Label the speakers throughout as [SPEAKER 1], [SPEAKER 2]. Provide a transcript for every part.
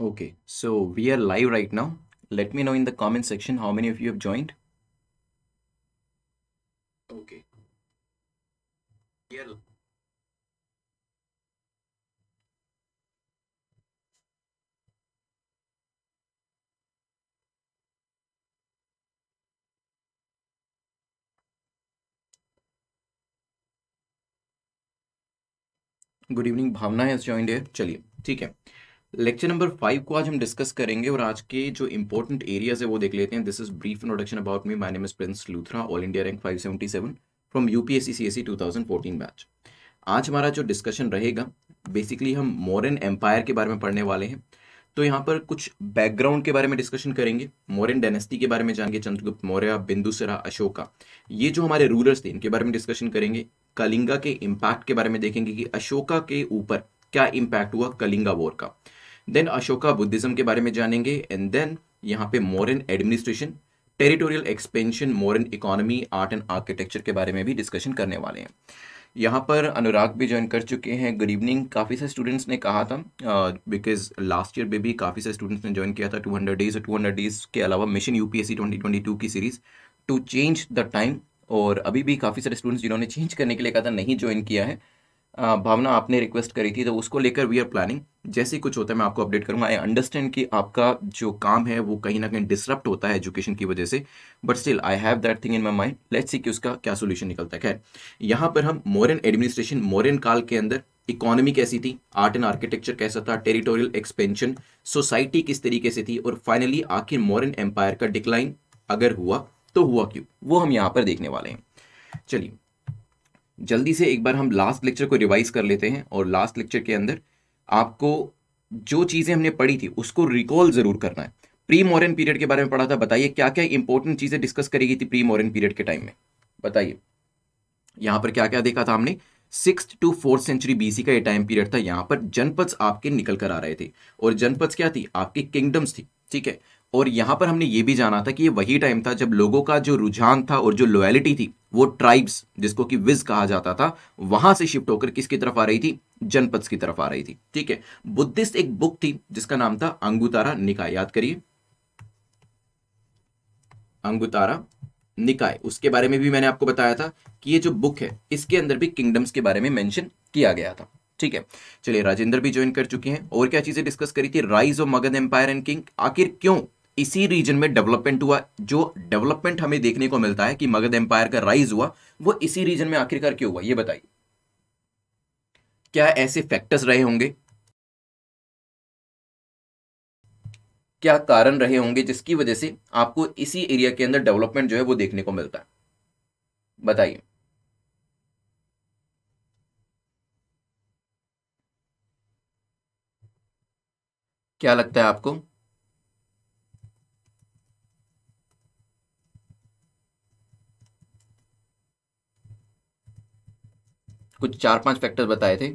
[SPEAKER 1] Okay, so we are live right now. Let me know in the comment section how many of you have joined. Okay. Yeah. Good evening Bhavna has joined है चलिए ठीक है lecture number five को आज हम discuss करेंगे और आज के जो इंपॉर्टेंट एरियाज है वो देख लेते हैं this is brief introduction about me my name is Prince Luthra all India rank 577 from UPSC S C batch आज हमारा जो डिस्कशन रहेगा बेसिकली हम मॉरन एम्पायर के बारे में पढ़ने वाले हैं तो यहाँ पर कुछ बैकग्राउंड के बारे में डिस्कशन करेंगे मोरन डायनेस्टी के बारे में जानेंगे चंद्रगुप्त मौर्य बिंदुसरा अशोका ये जो हमारे रूलर्स थे इनके बारे में डिस्कशन करेंगे कलिंगा के इम्पैक्ट के बारे में देखेंगे कि अशोका के ऊपर क्या इम्पैक्ट हुआ कलिंगा वॉर का देन अशोका बुद्धिज्म के बारे में जानेंगे एंड देन यहाँ पे Mauryan administration territorial expansion Mauryan economy art and architecture के बारे में भी डिस्कशन करने वाले हैं यहाँ पर अनुराग भी ज्वाइन कर चुके हैं गुड इवनिंग काफ़ी सारे स्टूडेंट्स ने कहा था बिकॉज लास्ट ईयर में भी काफ़ी सारे स्टूडेंट्स ने ज्वाइन किया था 200 डेज और 200 डेज के अलावा मिशन ट्वेंटी 2022 की series to change the time और अभी भी काफ़ी सारे स्टूडेंट्स जिन्होंने चेंज करने के लिए कहा था नहीं ज्वाइन किया है भावना आपने रिक्वेस्ट करी थी तो उसको लेकर वी आर प्लानिंग जैसे कुछ होता है मैं आपको अपडेट करूंगा आई अंडरस्टैंड कि आपका जो काम है वो कहीं ना कहीं डिसरप्ट होता है एजुकेशन की वजह से but still I have that thing in my mind let's see कि उसका क्या सोल्यूशन निकलता है यहाँ पर हम मॉरन एडमिनिस्ट्रेशन मॉरन काल के अंदर इकोनॉमी कैसी थी आर्ट एंड आर्किटेक्चर कैसा था टेरिटोरियल एक्सपेंशन सोसाइटी किस तरीके से थी और फाइनली आखिर मॉरन एम्पायर का डिक्लाइन अगर हुआ तो हुआ क्यों वो हम यहाँ पर देखने वाले हैं चलिए जल्दी से एक बार हम लास्ट लेक्चर को रिवाइज कर लेते हैं और लास्ट लेक्चर के अंदर आपको जो चीज़ें हमने पढ़ी थी उसको रिकॉल ज़रूर करना है प्री मॉडर्न पीरियड के बारे में पढ़ा था बताइए क्या क्या इंपॉर्टेंट चीज़ें डिस्कस करी गई थी प्री मॉडर्न पीरियड के टाइम में बताइए यहाँ पर क्या क्या देखा था हमने six to fourth century BC का ये टाइम पीरियड था यहाँ पर जनपद आपके निकल कर आ रहे थे और जनपद क्या थी आपकी किंगडम्स थी ठीक है और यहां पर हमने ये भी जाना था कि ये वही टाइम था जब लोगों का जो रुझान था और जो लॉयलिटी थी वो ट्राइब्स जिसको कि विज कहा जाता था वहां से शिफ्ट होकर किसकी तरफ आ रही थी जनपद की तरफ आ रही थी ठीक है बुद्धिस्ट एक बुक थी जिसका नाम था अंगुतारा निकाय याद करिए अंगुतारा निकाय उसके बारे में भी मैंने आपको बताया था कि ये जो बुक है इसके अंदर भी किंगडम्स के बारे में मेंशन किया गया था ठीक है चलिए राजेंद्र भी ज्वाइन कर चुके हैं और क्या चीजें डिस्कस करी थी rise of Magadha empire and king आखिर क्यों इसी रीजन में डेवलपमेंट हुआ जो डेवलपमेंट हमें देखने को मिलता है कि मगध एम्पायर का राइज हुआ वो इसी रीजन में आखिरकार क्यों हुआ ये बताइए क्या ऐसे फैक्टर्स रहे होंगे क्या कारण रहे होंगे जिसकी वजह से आपको इसी एरिया के अंदर डेवलपमेंट जो है वो देखने को मिलता है बताइए क्या लगता है आपको कुछ चार पांच फैक्टर बताए थे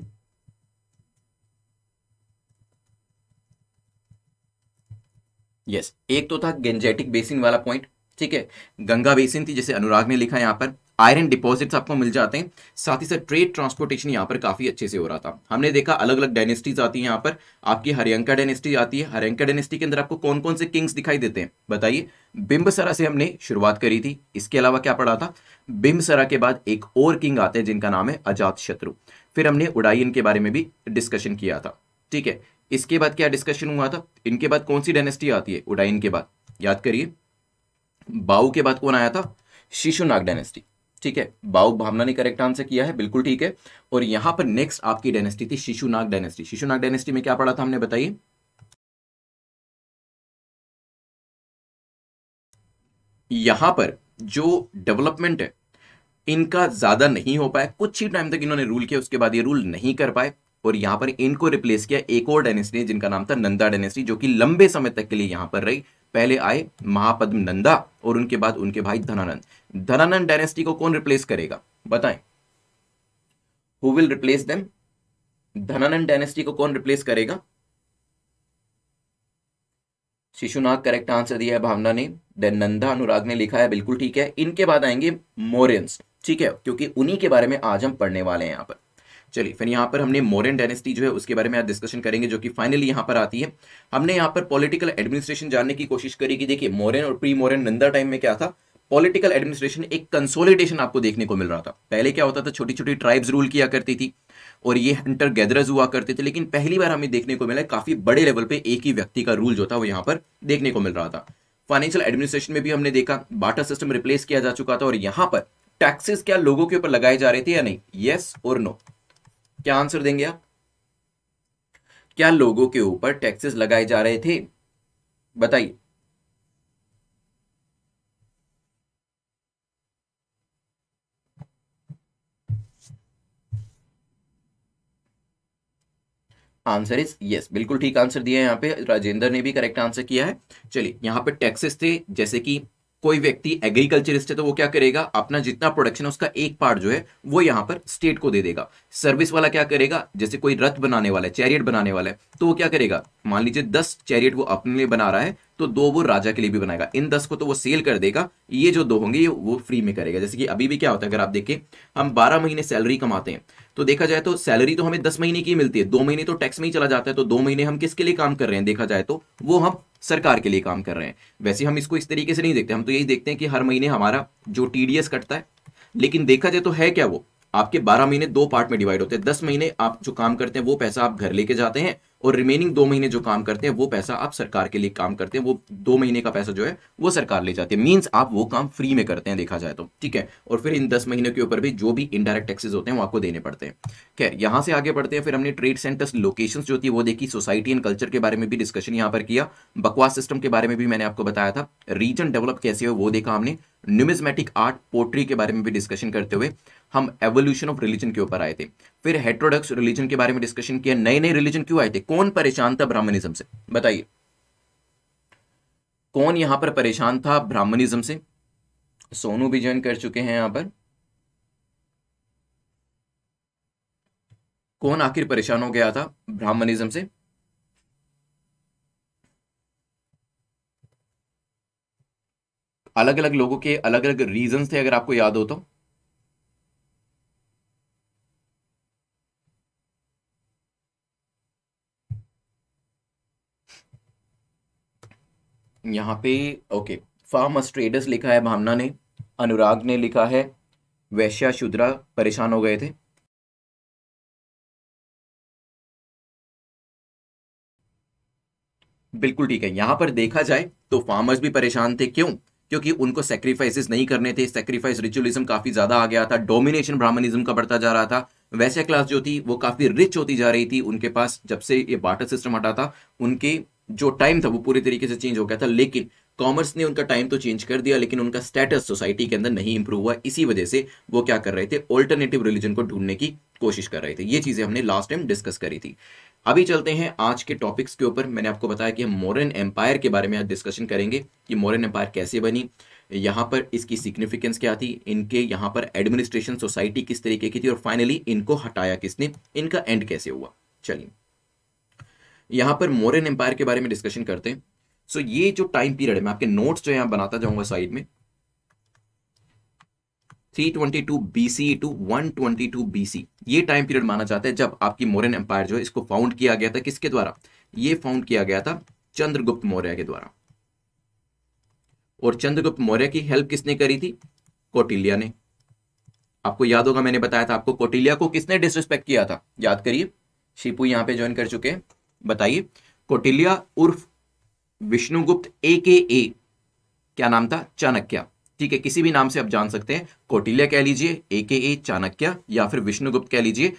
[SPEAKER 1] यस yes, एक तो था गेंजेटिक बेसिन वाला पॉइंट ठीक है गंगा बेसिन थी जैसे अनुराग ने लिखा यहां पर आयरन डिपॉजिट्स आपको मिल जाते हैं साथ ही साथ ट्रेड ट्रांसपोर्टेशन यहाँ पर काफ़ी अच्छे से हो रहा था हमने देखा अलग अलग डायनेस्टीज आती है यहाँ पर आपकी हरियंका डायनेस्टी आती है हरियंका डायनेस्टी के अंदर आपको कौन कौन से किंग्स दिखाई देते हैं बताइए बिम्बसरा से हमने शुरुआत करी थी इसके अलावा क्या पढ़ा था बिम्बसरा के बाद एक और किंग आते हैं जिनका नाम है अजात शत्रु फिर हमने उडाइन के बारे में भी डिस्कशन किया था ठीक है इसके बाद क्या डिस्कशन हुआ था इनके बाद कौन सी डायनेस्टी आती है उडाइन के बाद याद करिए बाऊ के बाद कौन आया था शिशुनाग डायनेस्टी ठीक है बाऊ भावना ने करेक्ट आंसर किया है बिल्कुल ठीक है और यहां पर नेक्स्ट आपकी डायनेस्टी थी शिशुनाग डायनेस्टी शिशुनाग डायनेस्टी में क्या पढ़ा था हमने बताइए यहां पर जो डेवलपमेंट है इनका ज़्यादा नहीं हो पाया कुछ ही टाइम तक इन्होंने रूल किया उसके बाद ये रूल नहीं कर पाए और यहां पर इनको रिप्लेस किया एक और डायनेस्टी जिनका नाम था नंदा डायनेस्टी जो कि लंबे समय तक के लिए यहां पर रही पहले आए महापद्म नंदा और उनके बाद उनके भाई धनानंद धनानंद डायनेस्टी को कौन रिप्लेस करेगा बताएं who will replace them Dhanananda dynasty को कौन रिप्लेस करेगा शिशुनाग करेक्ट आंसर दिया है भावना ने देन नंदा अनुराग ने लिखा है बिल्कुल ठीक है इनके बाद आएंगे मोरियंस ठीक है क्योंकि उन्हीं के बारे में आज हम पढ़ने वाले हैं यहाँ पर चलिए फिर यहाँ पर हमने मोरन डायनेस्टी जो है उसके बारे में आज डिस्कशन करेंगे जो कि फाइनली यहाँ पर आती है हमने यहाँ पर पॉलिटिकल एडमिनिस्ट्रेशन जानने की कोशिश करी कि देखिए मोरन और प्री मोरन नंदा टाइम में क्या था पॉलिटिकल एडमिनिस्ट्रेशन एक कंसोलिडेशन आपको देखने को मिल रहा था पहले क्या होता था छोटी छोटी ट्राइब्स रूल किया करती थी और ये हंटर गैदरर्स हुआ करते थे लेकिन पहली बार हमें देखने को मिला काफी बड़े लेवल पे एक ही व्यक्ति का रूल जो था वो यहाँ पर देखने को मिल रहा था फाइनेंशियल एडमिनिस्ट्रेशन में भी हमने देखा बाटर सिस्टम रिप्लेस किया जा चुका था और यहाँ पर टैक्सेस क्या लोगों के ऊपर लगाए जा रहे थे या नहीं यस और नो क्या आंसर देंगे आप क्या लोगों के ऊपर टैक्सेस लगाए जा रहे थे बताइए आंसर इज यस बिल्कुल ठीक आंसर दिया है यहां पे राजेंद्र ने भी करेक्ट आंसर किया है चलिए यहां पे टैक्सेस थे जैसे कि कोई व्यक्ति एग्रीकल्चरिस्ट है तो वो क्या करेगा अपना जितना प्रोडक्शन है उसका एक पार्ट जो है वो यहाँ पर स्टेट को दे देगा सर्विस वाला क्या करेगा जैसे कोई रथ बनाने वाला है चैरियट बनाने वाला है तो वो क्या करेगा मान लीजिए दस चैरियट वो अपने लिए बना रहा है तो दो वो राजा के लिए भी बनाएगा इन दस को तो वो सेल कर देगा ये जो दो होंगे वो फ्री में करेगा जैसे कि अभी भी क्या होता है अगर आप देखें हम बारह महीने सैलरी कमाते हैं तो देखा जाए तो सैलरी तो हमें दस महीने की मिलती है दो महीने तो टैक्स में ही चला जाता है तो दो महीने हम किसके लिए काम कर रहे हैं देखा जाए तो वो हम सरकार के लिए काम कर रहे हैं वैसे हम इसको इस तरीके से नहीं देखते हम तो यही देखते हैं कि हर महीने हमारा जो टीडीएस कटता है लेकिन देखा जाए तो है क्या वो आपके 12 महीने दो पार्ट में डिवाइड होते हैं 10 महीने आप जो काम करते हैं वो पैसा आप घर लेके जाते हैं और रिमेनिंग दो महीने जो काम करते हैं वो पैसा आप सरकार के लिए काम करते हैं वो दो महीने का पैसा जो है वो सरकार ले जाती है मींस आप वो काम फ्री में करते हैं देखा जाए तो ठीक है और फिर इन दस महीनों के ऊपर भी जो भी इनडायरेक्ट टैक्सेस होते हैं वो आपको देने पड़ते हैं खैर यहाँ से आगे बढ़ते हैं फिर हमने ट्रेड सेंटर्स लोकेशन जो थी वो देखी सोसाइटी एंड कल्चर के बारे में भी डिस्कशन यहाँ पर किया बकवास सिस्टम के बारे में भी मैंने आपको बताया था रीजन डेवलप कैसे हो वो देखा हमने न्यूमिजमेटिक आर्ट पोट्री के बारे में भी डिस्कशन करते हुए हम एवोल्यूशन ऑफ रिलीजन के ऊपर आए थे फिर हेट्रोडक्स रिलीजन के बारे में डिस्कशन किया नए नए रिलीजन क्यों आए थे कौन परेशान था ब्राह्मणिज्म से बताइए कौन यहां पर परेशान था ब्राह्मणिज्म से सोनू भी ज्वाइन कर चुके हैं यहां पर कौन आखिर परेशान हो गया था ब्राह्मणिज्म से अलग अलग लोगों के अलग अलग रीजन थे अगर आपको याद हो तो यहां पे ओके फार्मस ट्रेडर्स लिखा है भावना ने अनुराग ने लिखा है वैश्या शुद्रा परेशान हो गए थे बिल्कुल ठीक है यहां पर देखा जाए तो फार्मर्स भी परेशान थे क्यों क्योंकि उनको सेक्रीफाइसेस नहीं करने थे सेक्रीफाइस रिचुअलिज्म काफ़ी ज़्यादा आ गया था डोमिनेशन ब्राह्मणिज्म का बढ़ता जा रहा था वैसे क्लास जो थी वो काफ़ी रिच होती जा रही थी उनके पास जब से ये बाटर सिस्टम हटा था उनके जो टाइम था वो पूरी तरीके से चेंज हो गया था लेकिन कॉमर्स ने उनका टाइम तो चेंज कर दिया लेकिन उनका स्टेटस सोसाइटी के अंदर नहीं इंप्रूव हुआ इसी वजह से वो क्या कर रहे थे ऑल्टरनेटिव रिलीजन को ढूंढने की कोशिश कर रहे थे ये चीज़ें हमने लास्ट टाइम डिस्कस करी थी अभी चलते हैं आज के टॉपिक्स के ऊपर मैंने आपको बताया कि हम मॉरन एम्पायर के बारे में आज डिस्कशन करेंगे कि मॉरन एम्पायर कैसे बनी यहाँ पर इसकी सिग्निफिकेंस क्या थी इनके यहाँ पर एडमिनिस्ट्रेशन सोसाइटी किस तरीके की थी और फाइनली इनको हटाया किसने इनका एंड कैसे हुआ चलिए यहाँ पर मॉरन एम्पायर के बारे में डिस्कशन करते हैं सो so, ये जो टाइम पीरियड है मैं आपके नोट्स जो यहाँ बनाता जाऊँगा साइड में 322 BC टू 122 BC ये टाइम पीरियड माना जाता है जब आपकी मौर्यन एम्पायर जो है इसको फाउंड किया गया था किसके द्वारा ये फाउंड किया गया था चंद्रगुप्त मौर्य के द्वारा और चंद्रगुप्त मौर्य की हेल्प किसने करी थी कोटिलिया ने आपको याद होगा मैंने बताया था आपको कोटिलिया को किसने डिसरिस्पेक्ट किया था याद करिए शिपू यहां पे ज्वाइन कर चुके हैं बताइए कोटिलिया उर्फ विष्णुगुप्त ए के ए क्या नाम था चाणक्या ठीक है किसी भी नाम से आप जान सकते हैं कोटिल्या कह लीजिए ए के ए चाणक्य या फिर विष्णुगुप्त कह लीजिए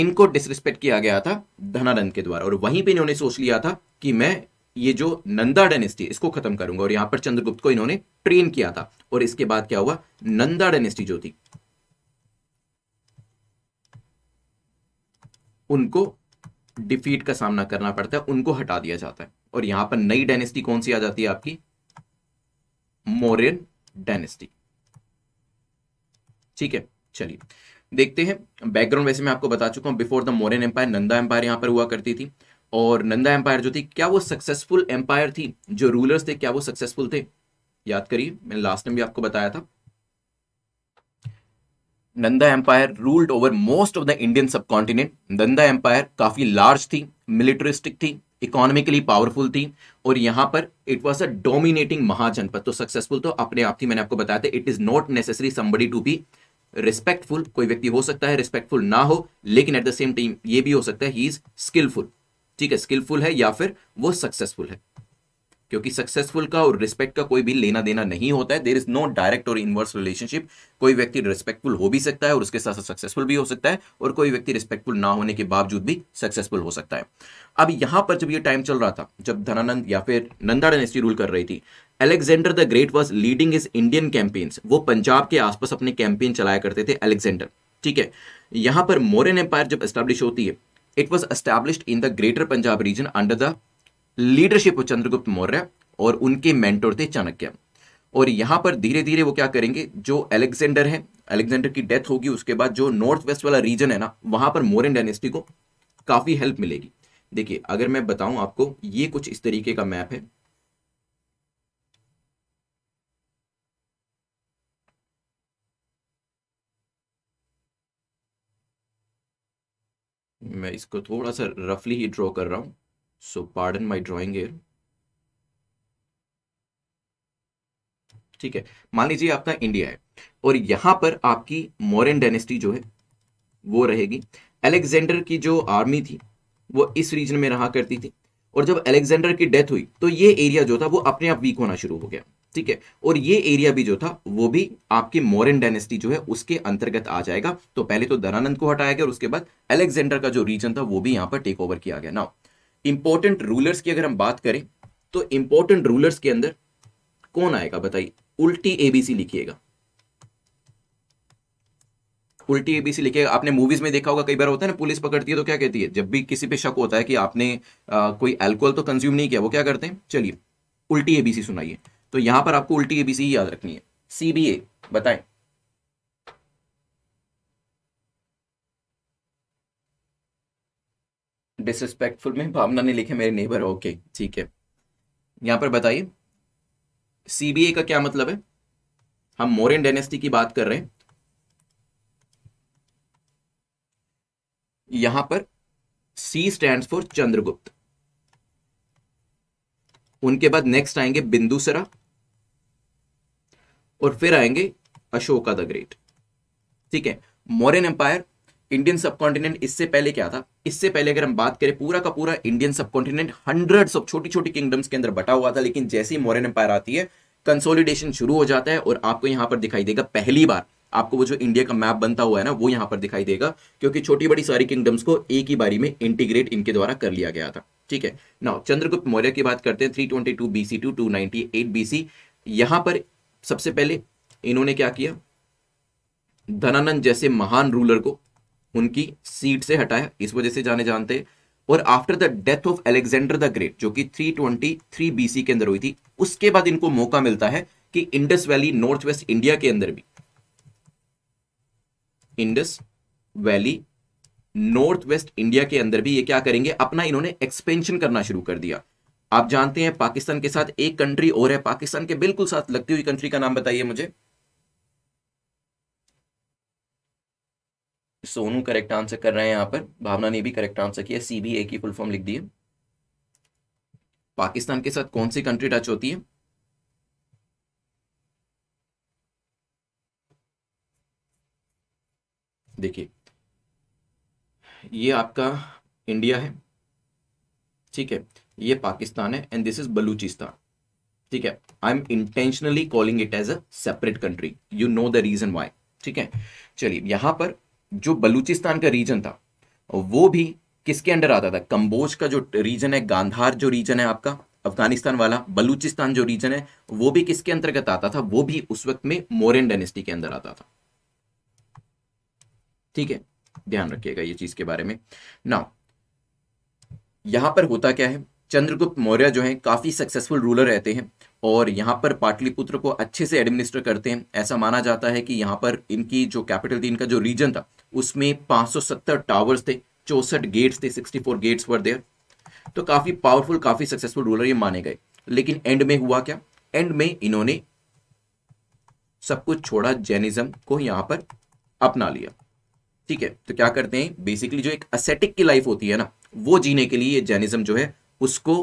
[SPEAKER 1] इनको डिसरिस्पेक्ट किया गया था धनानंद के द्वारा और वहीं पे इन्होंने सोच लिया था कि मैं ये जो नंदा डेनेस्टी इसको खत्म करूंगा और यहां पर चंद्रगुप्त को इन्होंने ट्रेन किया था और इसके बाद क्या हुआ नंदा डेनेस्टी जो थी उनको डिफीट का सामना करना पड़ता है उनको हटा दिया जाता है और यहां पर नई डायनेस्टी कौन सी आ जाती है आपकी मोरियन डायनेस्टी ठीक है चलिए देखते हैं बैकग्राउंड वैसे मैं आपको बता चुका हूं before the Mauryan empire Nanda empire यहां पर हुआ करती थी और नंदा एम्पायर जो थी क्या वो सक्सेसफुल एम्पायर थी जो रूलर्स थे क्या वो सक्सेसफुल थे याद करिए मैंने लास्ट टाइम भी आपको बताया था Nanda empire ruled over most of the Indian subcontinent Nanda empire काफी लार्ज थी मिलिटरिस्टिक थी इकोनॉमिकली पावरफुल थी और यहां पर it was a dominating mahajanapada तो सक्सेसफुल तो अपने आप थी मैंने आपको बताया था it is not necessary somebody to be respectful कोई व्यक्ति हो सकता है रिस्पेक्टफुल ना हो लेकिन एट द सेम टाइम ये भी हो सकता है ही इज स्किलफुल ठीक है स्किलफुल है या फिर वो सक्सेसफुल है क्योंकि सक्सेसफुल का और रिस्पेक्ट का कोई भी लेना देना नहीं होता है देर इज नो डायरेक्ट और इनवर्स रिलेशनशिप कोई व्यक्ति रिस्पेक्टफुल हो भी सकता है और उसके साथ साथ सक्सेसफुल भी हो सकता है और कोई व्यक्ति रिस्पेक्टफुल ना होने के बावजूद भी सक्सेसफुल हो सकता है अब यहां पर जब ये टाइम चल रहा था जब धनानंद या फिर नंदा डेनेस्टी रूल कर रही थी Alexander the great was leading is Indian campaigns वो पंजाब के आसपास अपने कैंपेन चलाया करते थे अलेक्जेंडर ठीक है यहां पर मोरन एम्पायर जब एस्टैब्लिश होती है it was establish in the greater Punjab region under the leadership Chandragupta Maurya और उनके मेंटोर थे चाणक्य और यहाँ पर धीरे धीरे वो क्या करेंगे जो अलेक्जेंडर है अलेक्जेंडर की डेथ होगी उसके बाद जो नॉर्थ वेस्ट वाला रीजन है ना वहां पर मोरन डायनेस्टी को काफ़ी हेल्प मिलेगी देखिए अगर मैं बताऊं आपको ये कुछ इस तरीके का मैप है मैं इसको थोड़ा सा रफली ही ड्रॉ कर रहा हूं so pardon my drawing air ठीक है मान लीजिए आपका इंडिया है और यहां पर आपकी मौर्यन डायनेस्टी जो है वो रहेगी अलेक्जेंडर की जो आर्मी थी वो इस रीजन में रहा करती थी और जब अलेक्जेंडर की डेथ हुई तो ये एरिया जो था वो अपने आप वीक होना शुरू हो गया ठीक है और ये एरिया भी जो था वो भी आपके मौर्यन डायनेस्टी जो है उसके अंतर्गत आ जाएगा तो पहले तो दरानंद को हटाया गया और उसके बाद अलेक्जेंडर का जो रीजन था वो भी यहां पर टेक ओवर किया गया ना इंपॉर्टेंट रूलर्स की अगर हम बात करें तो इंपॉर्टेंट रूलर्स के अंदर कौन आएगा बताइए उल्टी एबीसी लिखिएगा उल्टी एबीसी लिखिएगा आपने मूवीज में देखा होगा कई बार होता है ना पुलिस पकड़ती है तो क्या कहती है जब भी किसी पे शक होता है कि आपने आ, कोई अल्कोहल तो कंज्यूम नहीं किया वो क्या करते हैं चलिए उल्टी एबीसी सुनाइए तो यहां पर आपको उल्टी एबीसी याद रखनी है सीबीए बताएं डिसरिस्पेक्टफुल में भावना ने लिखे मेरे नेबर ओके ठीक है यहां पर बताइए सीबीए का क्या मतलब है हम मोरियन डायनेस्टी की बात कर रहे हैं यहां पर सी स्टैंड फॉर चंद्रगुप्त उनके बाद नेक्स्ट आएंगे बिंदुसरा और फिर आएंगे अशोका द ग्रेट ठीक है मोरियन एम्पायर इंडियन सबकॉन्टिनेंट इससे पहले क्या था इससे पहले अगर हम बात करें पूरा का पूरा इंडियन सबकॉन्टिनेंट हंड्रेड ऑफ छोटी छोटी किंगडम्स के अंदर बटा हुआ था लेकिन जैसे ही मॉरन एम्पायर आती है कंसोलिडेशन शुरू हो जाता है और आपको यहां पर दिखाई देगा पहली बार आपको वो जो इंडिया का मैप बनता हुआ है ना वो यहां पर दिखाई देगा क्योंकि छोटी बड़ी सारी किंगडम्स को एक ही बारी में इंटीग्रेट इनके द्वारा कर लिया गया था ठीक है ना चंद्रगुप्त मौर्य की बात करते हैं three twenty two B BC यहां पर सबसे पहले इन्होंने क्या किया धनानंद जैसे महान रूलर को उनकी सीट से हटाया इस वजह से जाने जानते और after the death of Alexander the great जो कि 323 ट्वेंटी के अंदर हुई थी उसके बाद इनको मौका मिलता है कि Indus valley north west India के अंदर भी Indus valley north west India के अंदर भी ये क्या करेंगे अपना इन्होंने एक्सपेंशन करना शुरू कर दिया आप जानते हैं पाकिस्तान के साथ एक कंट्री और है पाकिस्तान के बिल्कुल साथ लगती हुई कंट्री का नाम बताइए मुझे सोनू करेक्ट आंसर कर रहे हैं यहाँ पर भावना ने भी करेक्ट आंसर किया सीबीए की फुल फॉर्म लिख दी है पाकिस्तान के साथ कौन सी कंट्री टच होती है देखिए ये आपका इंडिया है ठीक है ये पाकिस्तान है एंड दिस इज बलूचिस्तान ठीक है I am intentionally calling it as a separate country you know the reason why ठीक है चलिए यहां पर जो बलूचिस्तान का रीजन था वो भी किसके अंडर आता था कंबोज का जो रीजन है गांधार जो रीजन है आपका अफगानिस्तान वाला बलूचिस्तान जो रीजन है वो भी किसके अंतर्गत आता था वो भी उस वक्त में मोरन डेनेस्टी के अंदर आता था ठीक है ध्यान रखिएगा ये चीज के बारे में नाउ यहां पर होता क्या है चंद्रगुप्त मौर्य जो है काफी सक्सेसफुल रूलर रहते हैं और यहाँ पर पाटलिपुत्र को अच्छे से एडमिनिस्टर करते हैं ऐसा माना जाता है कि यहाँ पर इनकी जो कैपिटल थी इनका जो रीजन था उसमें 570 टावर्स थे चौसठ गेट्स थे 64 गेट्स वर देयर तो काफ़ी पावरफुल काफ़ी सक्सेसफुल रूलर ये माने गए लेकिन एंड में हुआ क्या एंड में इन्होंने सब कुछ छोड़ा जैनिज्म को यहाँ पर अपना लिया ठीक है तो क्या करते हैं बेसिकली जो एक असेटिक की लाइफ होती है ना वो जीने के लिए जैनिज्म जो है उसको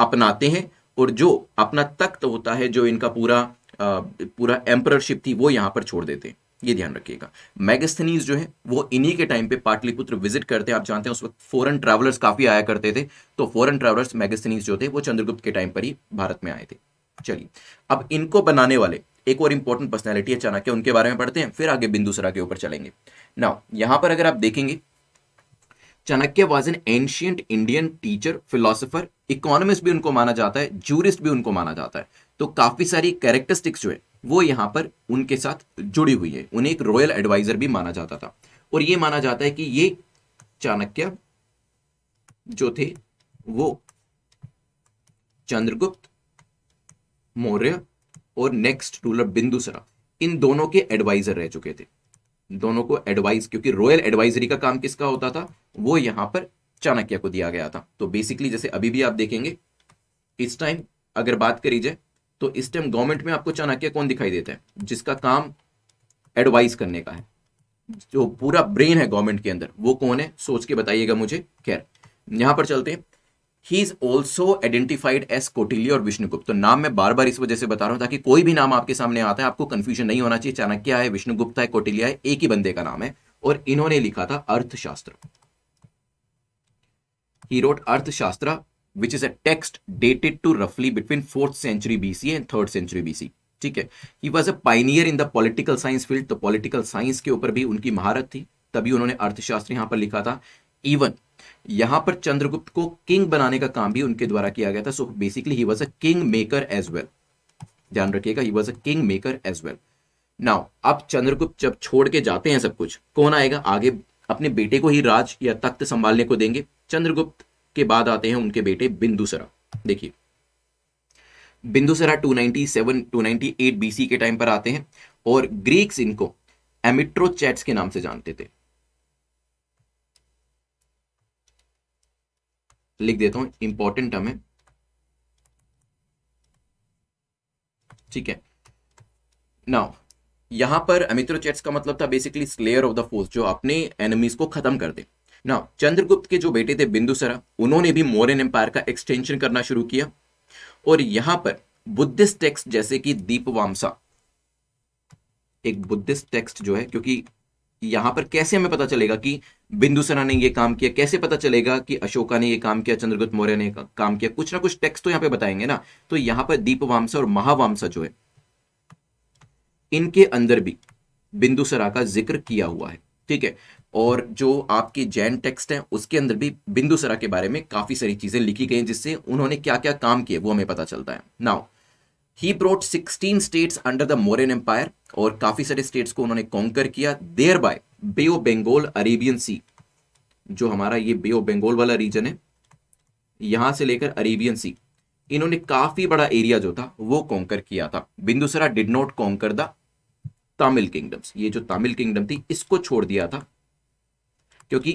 [SPEAKER 1] अपनाते हैं और जो अपना तख्त होता है जो इनका पूरा आ, पूरा एम्परशिप थी वो यहाँ पर छोड़ देते हैं ये ध्यान रखिएगा मैगस्थनीज जो है वो इन्हीं के टाइम पे पाटलिपुत्र विजिट करते हैं आप जानते हैं उस वक्त फॉरेन ट्रैवलर्स काफी आया करते थे तो फॉरेन ट्रैवलर्स मैगस्थनीज जो थे वो चंद्रगुप्त के टाइम पर ही भारत में आए थे चलिए अब इनको बनाने वाले एक और इंपॉर्टेंट पर्सनैलिटी है चाणक्य उनके बारे में पढ़ते हैं फिर आगे बिंदुसरा के ऊपर चलेंगे ना यहाँ पर अगर आप देखेंगे Chanakya was an ancient Indian teacher philosopher economist भी उनको माना जाता है जूरिस्ट भी उनको माना जाता है तो काफी सारी कैरेक्टरिस्टिक्स जो है वो यहाँ पर उनके साथ जुड़ी हुई है उन्हें एक रॉयल एडवाइजर भी माना जाता था और ये माना जाता है कि ये चाणक्य जो थे वो चंद्रगुप्त मौर्य और नेक्स्ट रूलर बिंदुसरा इन दोनों के एडवाइजर रह चुके थे दोनों को एडवाइस क्योंकि रॉयल एडवाइजरी का काम किसका होता था वो यहां पर चाणक्य को दिया गया था तो बेसिकली जैसे अभी भी आप देखेंगे इस टाइम अगर बात करी जाए तो इस टाइम गवर्नमेंट में आपको चाणक्य कौन दिखाई देता है जिसका काम एडवाइस करने का है जो पूरा ब्रेन है गवर्नमेंट के अंदर वो कौन है सोच के बताइएगा मुझे खैर यहां पर चलते हैं he is also identified as Kautilya और विष्णुगुप्त तो नाम मैं बार बार इस वजह से बता रहा हूं ताकि कोई भी नाम आपके सामने आता है आपको कंफ्यूजन नहीं होना चाहिए चाणक्य है विष्णुगुप्त है कोटिलिया है एक ही बंदे का नाम है और इन्होंने लिखा था अर्थशास्त्र he wrote Arthashastra which is a text dated to रफली between fourth century BC and third century BC ठीक है he was a pioneer in the political science field तो पोलिटिकल साइंस के ऊपर भी उनकी महारत थी तभी उन्होंने अर्थशास्त्र यहां पर लिखा था इवन यहां पर चंद्रगुप्त को किंग बनाने का काम भी उनके द्वारा किया गया था so basically he was a king maker as well ध्यान रखिएगा he was a king maker as well now अब चंद्रगुप्त जब छोड़ के जाते हैं सब कुछ कौन आएगा आगे अपने बेटे को ही राज या तख्त संभालने को देंगे चंद्रगुप्त के बाद आते हैं उनके बेटे बिंदुसरा देखिए बिंदुसरा 297 298 बीसी के टाइम पर आते हैं और ग्रीक्स इनको एमिट्रोचैट्स के नाम से जानते थे लिख देता हूं इंपॉर्टेंट टर्म है ठीक है नाउ यहां पर अमित्र चेट्स का मतलब था basically slayer of the force जो अपने एनिमीज को खत्म कर दे ना चंद्रगुप्त के जो बेटे थे बिंदुसरा उन्होंने भी मोरन एम्पायर का एक्सटेंशन करना शुरू किया और यहां पर बुद्धिस्ट टेक्स्ट जैसे कि दीपवामसा एक बुद्धिस्ट टेक्स्ट जो है क्योंकि यहां पर कैसे हमें पता चलेगा कि बिंदुसरा ने ये काम किया कैसे पता चलेगा कि अशोका ने ये काम किया चंद्रगुप्त मौर्य ने काम किया कुछ ना कुछ टेक्स्ट तो यहां पे बताएंगे ना तो यहां पर दीपवामसा और महावामसा जो है इनके अंदर भी बिंदुसरा का जिक्र किया हुआ है ठीक है और जो आपके जैन टेक्स्ट हैं उसके अंदर भी बिंदुसरा के बारे में काफी सारी चीजें लिखी गई जिससे उन्होंने क्या क्या काम किए वो हमें पता चलता है now he brought 16 states under the Mauryan empire और काफी सारे स्टेट्स को उन्होंने कॉन्कर किया there by bay of Bengal Arabian sea जो हमारा ये बे ऑफ बेंगोल वाला रीजन है यहां से लेकर अरेबियन सी इन्होंने काफी बड़ा एरिया जो था वो कॉन्कर किया था Bindusara did not conquer the Tamil kingdoms ये जो तमिल किंगडम थी इसको छोड़ दिया था क्योंकि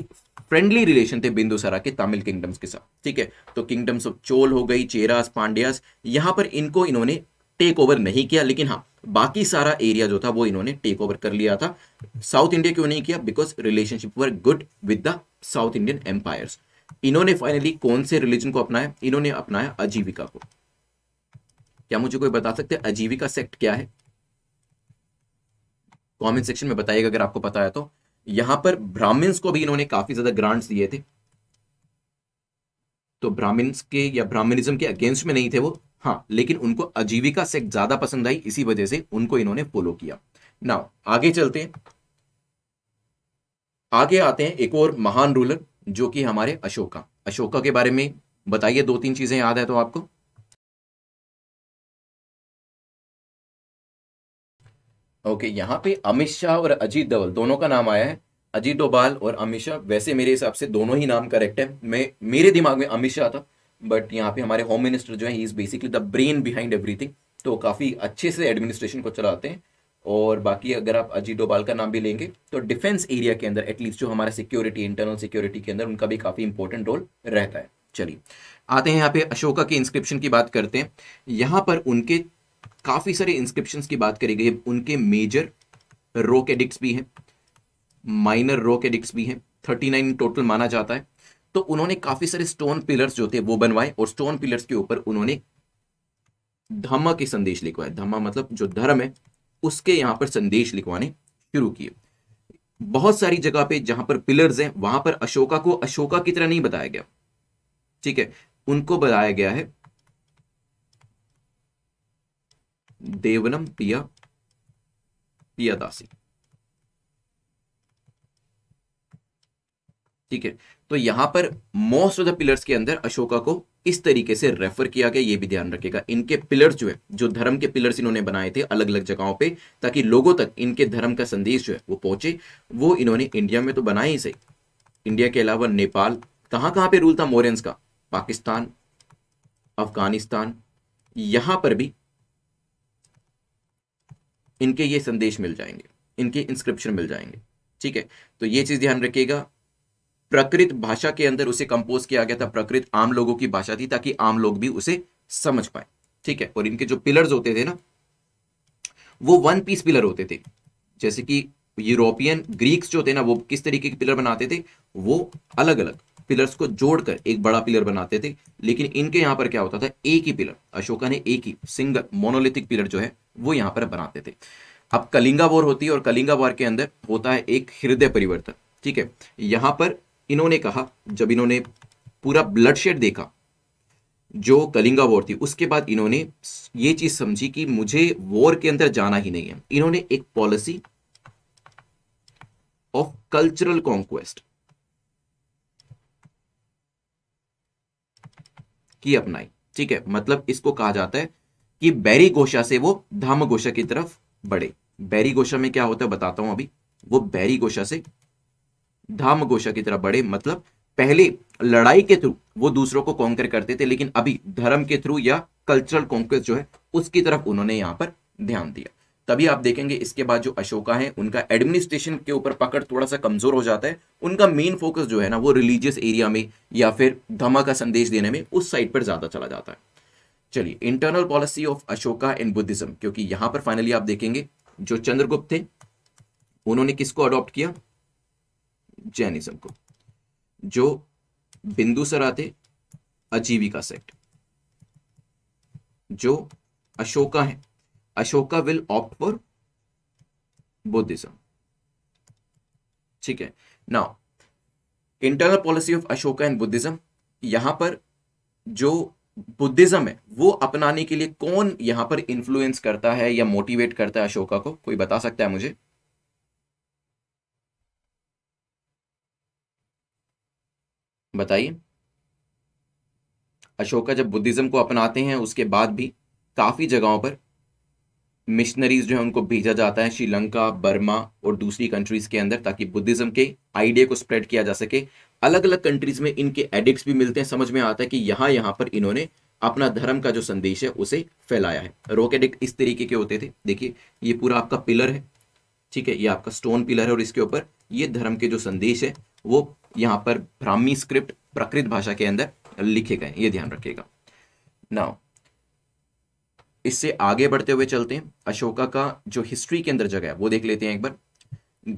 [SPEAKER 1] फ्रेंडली रिलेशन थे बिंदुसारा के तमिल किंगडम्स के साथ ठीक है तो किंगडम्स ऑफ चोल हो गई चेरास पांड्यास यहां पर इनको इन्होंने टेक ओवर नहीं किया लेकिन हाँ बाकी सारा एरिया जो था वो इन्होंने टेक ओवर कर लिया था साउथ इंडिया क्यों नहीं किया because relationship were good with the south Indian empire इन्होंने फाइनली कौन से रिलीजन को अपनाया इन्होंने अपनाया आजीविका को क्या मुझे कोई बता सकते हैं आजीविका सेक्ट क्या है कमेंट सेक्शन में बताइएगा अगर आपको पता है तो यहां पर ब्राह्मण्स को भी इन्होंने काफी ज्यादा ग्रांट्स दिए थे तो ब्राह्मण्स के या ब्राह्मणिज्म के अगेंस्ट में नहीं थे वो हाँ लेकिन उनको आजीविका से ज्यादा पसंद आई इसी वजह से उनको इन्होंने फॉलो किया नाउ आगे चलते हैं आगे आते हैं एक और महान रूलर जो कि हमारे अशोका अशोका के बारे में बताइए दो तीन चीजें याद है तो आपको ओके यहाँ पे अमित शाह और अजीत डोभाल दोनों का नाम आया है अजीत डोभाल और अमित शाह वैसे मेरे हिसाब से दोनों ही नाम करेक्ट है मैं मेरे दिमाग में अमित शाह था बट यहाँ पे हमारे होम मिनिस्टर जो है he is basically the brain behind everything तो काफ़ी अच्छे से एडमिनिस्ट्रेशन को चलाते हैं और बाकी अगर आप अजीत डोबाल का नाम भी लेंगे तो डिफेंस एरिया के अंदर एटलीस्ट जो हमारा सिक्योरिटी इंटरनल सिक्योरिटी के अंदर उनका भी काफ़ी इंपॉर्टेंट रोल रहता है चलिए आते हैं यहाँ पे अशोका के इंस्क्रिप्शन की बात करते हैं यहाँ पर उनके काफी सारे इंस्क्रिप्शन की बात करी गई है उनके मेजर रोक एडिक्ट भी हैं माइनर रोक एडिक्ट भी हैं थर्टी नाइन टोटल माना जाता है तो उन्होंने काफी सारे स्टोन पिलर्स जो थे वो बनवाए और स्टोन पिलर्स के ऊपर उन्होंने धम्मा के संदेश लिखवाए धम्मा मतलब जो धर्म है उसके यहां पर संदेश लिखवाने शुरू किए बहुत सारी जगह पे जहां पर पिलर्स हैं वहां पर अशोका को अशोका की तरह नहीं बताया गया ठीक है उनको बताया गया है देवनम पिया प्रियादासी ठीक है तो यहां पर मोस्ट ऑफ द पिलर्स के अंदर अशोका को इस तरीके से रेफर किया गया ये भी ध्यान रखेगा इनके पिलर्स जो है जो धर्म के पिलर्स इन्होंने बनाए थे अलग अलग जगहों पे ताकि लोगों तक इनके धर्म का संदेश जो है वो पहुंचे वो इन्होंने इंडिया में तो बनाए ही सही इंडिया के अलावा नेपाल कहां कहां पे रूल था मोरियंस का पाकिस्तान अफगानिस्तान यहां पर भी इनके ये संदेश मिल जाएंगे इनके इंस्क्रिप्शन मिल जाएंगे ठीक है तो ये चीज़ ध्यान रखिएगा प्रकृत भाषा के अंदर उसे कंपोज किया गया था प्रकृत आम लोगों की भाषा थी ताकि आम लोग भी उसे समझ पाए ठीक है और इनके जो पिलर्स होते थे ना वो वन पीस पिलर होते थे जैसे कि यूरोपियन ग्रीक्स जो थे ना वो किस तरीके के पिलर बनाते थे वो अलग अलग पिलर्स को जोड़कर एक बड़ा पिलर बनाते थे लेकिन इनके यहाँ पर क्या होता था एक ही पिलर अशोका ने एक ही सिंगल मोनोलिथिक पिलर जो है वो यहाँ पर बनाते थे अब कलिंगा वॉर होती है और कलिंगा वॉर के अंदर होता है एक हृदय परिवर्तन ठीक है यहाँ पर इन्होंने कहा जब इन्होंने पूरा ब्लडशेड देखा जो कलिंगा वॉर थी उसके बाद इन्होंने ये चीज समझी कि मुझे वॉर के अंदर जाना ही नहीं है इन्होंने एक पॉलिसी ऑफ कल्चरल कॉन्क्वेस्ट की अपनाई ठीक है मतलब इसको कहा जाता है कि बैरी गोशा से वो धाम गोशा की तरफ बढ़े बैरी गोशा में क्या होता है बताता हूं अभी वो बैरी गोशा से धाम गोशा की तरफ बढ़े मतलब पहले लड़ाई के थ्रू वो दूसरों को कॉन्कर करते थे लेकिन अभी धर्म के थ्रू या कल्चरल कॉन्क्वेस्ट जो है उसकी तरफ उन्होंने यहां पर ध्यान दिया तभी आप देखेंगे इसके बाद जो अशोका है उनका एडमिनिस्ट्रेशन के ऊपर पकड़ थोड़ा सा कमजोर हो जाता है उनका मेन फोकस जो है ना वो रिलीजियस एरिया में या फिर धमा का संदेश देने में उस साइड पर ज्यादा चला जाता है चलिए internal policy of Ashoka in Buddhism क्योंकि यहां पर फाइनली आप देखेंगे जो चंद्रगुप्त थे उन्होंने किसको अडॉप्ट किया जैनिज्म को जो बिंदुसर आते अजीविका सेक्ट जो अशोका है Ashoka will opt for Buddhism ठीक है now internal policy of Ashoka and Buddhism यहां पर जो बुद्धिज्म है वो अपनाने के लिए कौन यहां पर इन्फ्लुएंस करता है या मोटिवेट करता है अशोका को कोई बता सकता है मुझे बताइए अशोका जब बुद्धिज्म को अपनाते हैं उसके बाद भी काफी जगहों पर मिशनरीज जो है उनको भेजा जाता है श्रीलंका बर्मा और दूसरी कंट्रीज के अंदर ताकि बुद्धिज्म के आइडिया को स्प्रेड किया जा सके अलग अलग कंट्रीज में इनके एडिक्ट भी मिलते हैं समझ में आता है कि यहाँ यहाँ पर इन्होंने अपना धर्म का जो संदेश है उसे फैलाया है रोक एडिक्ट इस तरीके के होते थे देखिए ये पूरा आपका पिलर है ठीक है ये आपका स्टोन पिलर है और इसके ऊपर ये धर्म के जो संदेश है वो यहाँ पर ब्राह्मी स्क्रिप्ट प्रकृत भाषा के अंदर लिखे गए ये ध्यान रखिएगा नाउ इससे आगे बढ़ते हुए चलते हैं अशोका का जो हिस्ट्री के अंदर जगह है वो देख लेते हैं एक बार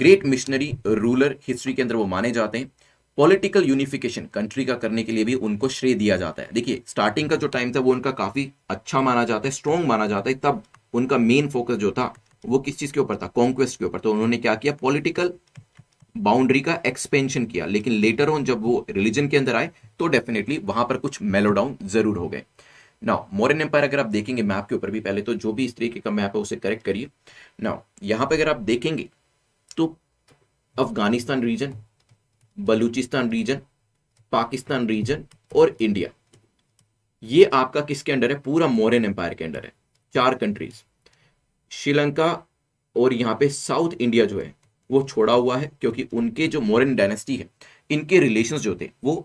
[SPEAKER 1] ग्रेट मिशनरी रूलर हिस्ट्री के अंदर वो माने जाते हैं पॉलिटिकल यूनिफिकेशन कंट्री का करने के लिए भी उनको श्रेय दिया जाता है देखिए स्टार्टिंग का जो टाइम था वो उनका काफी अच्छा माना जाता है स्ट्रॉन्ग माना जाता है तब उनका मेन फोकस जो था वो किस चीज के ऊपर था कॉन्क्वेस्ट के ऊपर तो उन्होंने क्या किया पॉलिटिकल बाउंड्री का एक्सपेंशन किया लेकिन लेटर ऑन जब वो रिलीजन के अंदर आए तो डेफिनेटली वहां पर कुछ मेलोडाउन जरूर हो गए नाउ मॉरन एम्पायर अगर आप देखेंगे मैप के ऊपर भी पहले तो जो भी इस तरीके का मैप है उसे करेक्ट करिए नाउ यहाँ पे अगर आप देखेंगे तो Afghanistan region Baluchistan region Pakistan region और इंडिया ये आपका किसके अंडर है पूरा मॉरन एम्पायर के अंडर है चार कंट्रीज श्रीलंका और यहाँ पे साउथ इंडिया जो है वो छोड़ा हुआ है क्योंकि उनके जो मॉरन डायनेस्टी है इनके रिलेशंस जो थे वो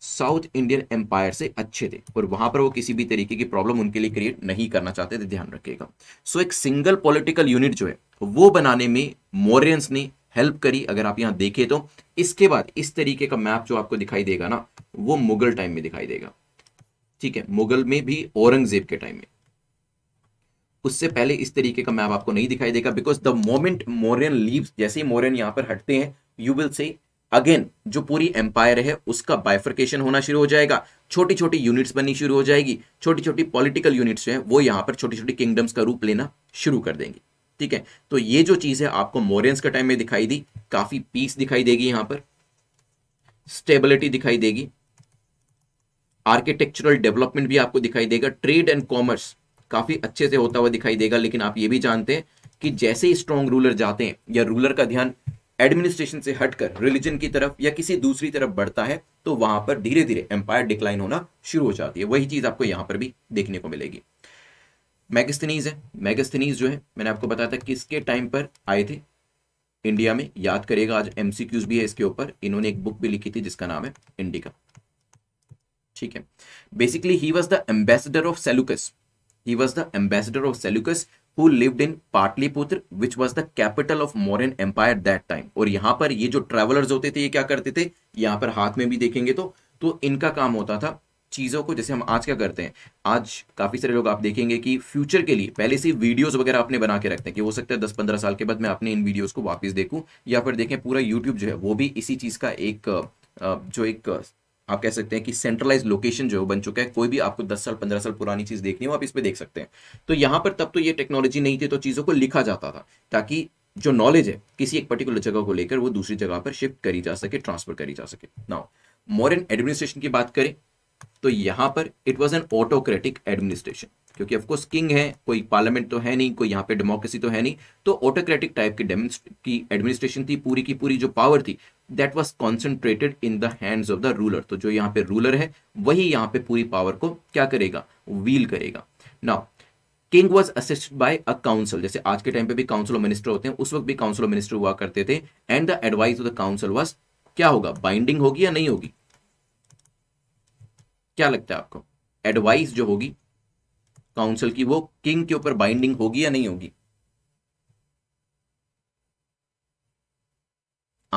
[SPEAKER 1] साउथ इंडियन एम्पायर से अच्छे थे और वहां पर वो किसी भी तरीके की प्रॉब्लम उनके लिए क्रिएट नहीं करना चाहते थे ध्यान रखिएगा सो so, एक सिंगल पॉलिटिकल यूनिट जो है वो बनाने में मोरियंस ने हेल्प करी अगर आप यहां देखें तो इसके बाद इस तरीके का मैप जो आपको दिखाई देगा ना वो मुगल टाइम में दिखाई देगा ठीक है मुगल में भी औरंगजेब के टाइम में उससे पहले इस तरीके का मैप आपको नहीं दिखाई देगा because the moment Mauryan leave जैसे ही मोरियन यहां पर हटते हैं यू विल से अगेन जो पूरी एम्पायर है उसका बाइफर्केशन होना शुरू हो जाएगा छोटी छोटी यूनिट्स बननी शुरू हो जाएगी छोटी छोटी पॉलिटिकल यूनिट्स हैं वो यहाँ पर छोटी छोटी किंगडम्स का रूप लेना शुरू कर देंगे ठीक है तो ये जो चीज़ है आपको मोरियंस के टाइम में दिखाई दी काफ़ी पीस दिखाई देगी यहां पर स्टेबिलिटी दिखाई देगी आर्किटेक्चरल डेवलपमेंट भी आपको दिखाई देगा ट्रेड एंड कॉमर्स काफ़ी अच्छे से होता हुआ दिखाई देगा लेकिन आप ये भी जानते हैं कि जैसे ही स्ट्रॉन्ग रूलर जाते हैं या रूलर का ध्यान एडमिनिस्ट्रेशन से हटकर रिलीजन की तरफ या किसी दूसरी तरफ बढ़ता है तो वहां पर धीरे धीरे एम्पायर डिक्लाइन होना शुरू हो जाती है वही चीज आपको यहां पर भी देखने को मिलेगी मैगस्थनीज है मैगस्थनीज जो है मैंने आपको बताया था किसके टाइम पर आए थे इंडिया में याद करेगा आज एमसीक्यूज भी है इसके ऊपर इन्होंने एक बुक भी लिखी थी जिसका नाम है इंडिका ठीक है basically he was the ambassador of Seleucus he was the ambassador of Seleucus who lived in Patliputra, which was the capital of Mauryan Empire that time. और यहाँ पर ये जो ट्रेवलर्स होते थे ये क्या करते थे यहाँ पर हाथ में भी देखेंगे तो तो इनका काम होता था चीज़ों को जैसे हम आज क्या करते हैं आज काफ़ी सारे लोग आप देखेंगे कि फ्यूचर के लिए पहले से वीडियोस वगैरह आपने बना के रखते हैं कि हो सकता है दस पंद्रह साल के बाद मैं अपने इन वीडियोस को वापस देखूं या फिर देखें पूरा यूट्यूब जो है वो भी इसी चीज़ का एक जो एक आप कह सकते हैं कि सेंट्रलाइज लोकेशन जो बन चुका है कोई भी आपको 10 साल 15 साल पुरानी चीज़ देखनी हो आप इस पर देख सकते हैं तो यहाँ पर तब तो ये टेक्नोलॉजी नहीं थी तो चीज़ों को लिखा जाता था ताकि जो नॉलेज है किसी एक पर्टिकुलर जगह को लेकर वो दूसरी जगह पर शिफ्ट करी जा सके ट्रांसफर करी जा सके नाउ मॉडर्न एडमिनिस्ट्रेशन की बात करें तो यहाँ पर it was an autocratic administration क्योंकि ऑफकोर्स किंग है कोई पार्लियामेंट तो है नहीं कोई यहाँ पे डेमोक्रेसी तो है नहीं तो ऑटोक्रेटिक टाइप की की एडमिनिस्ट्रेशन थी पूरी की पूरी जो पावर थी that was concentrated in the hands of the ruler तो जो यहाँ पे रूलर है वही यहाँ पे पूरी पावर को क्या करेगा व्हील करेगा now king was assisted by a council जैसे आज के टाइम पे भी काउंसिल ऑफ मिनिस्टर होते हैं उस वक्त भी काउंसिल ऑफ मिनिस्टर हुआ करते थे and the advice of the council was क्या होगा बाइंडिंग होगी या नहीं होगी क्या लगता है आपको एडवाइस जो होगी काउंसिल की वो किंग के ऊपर बाइंडिंग होगी या नहीं होगी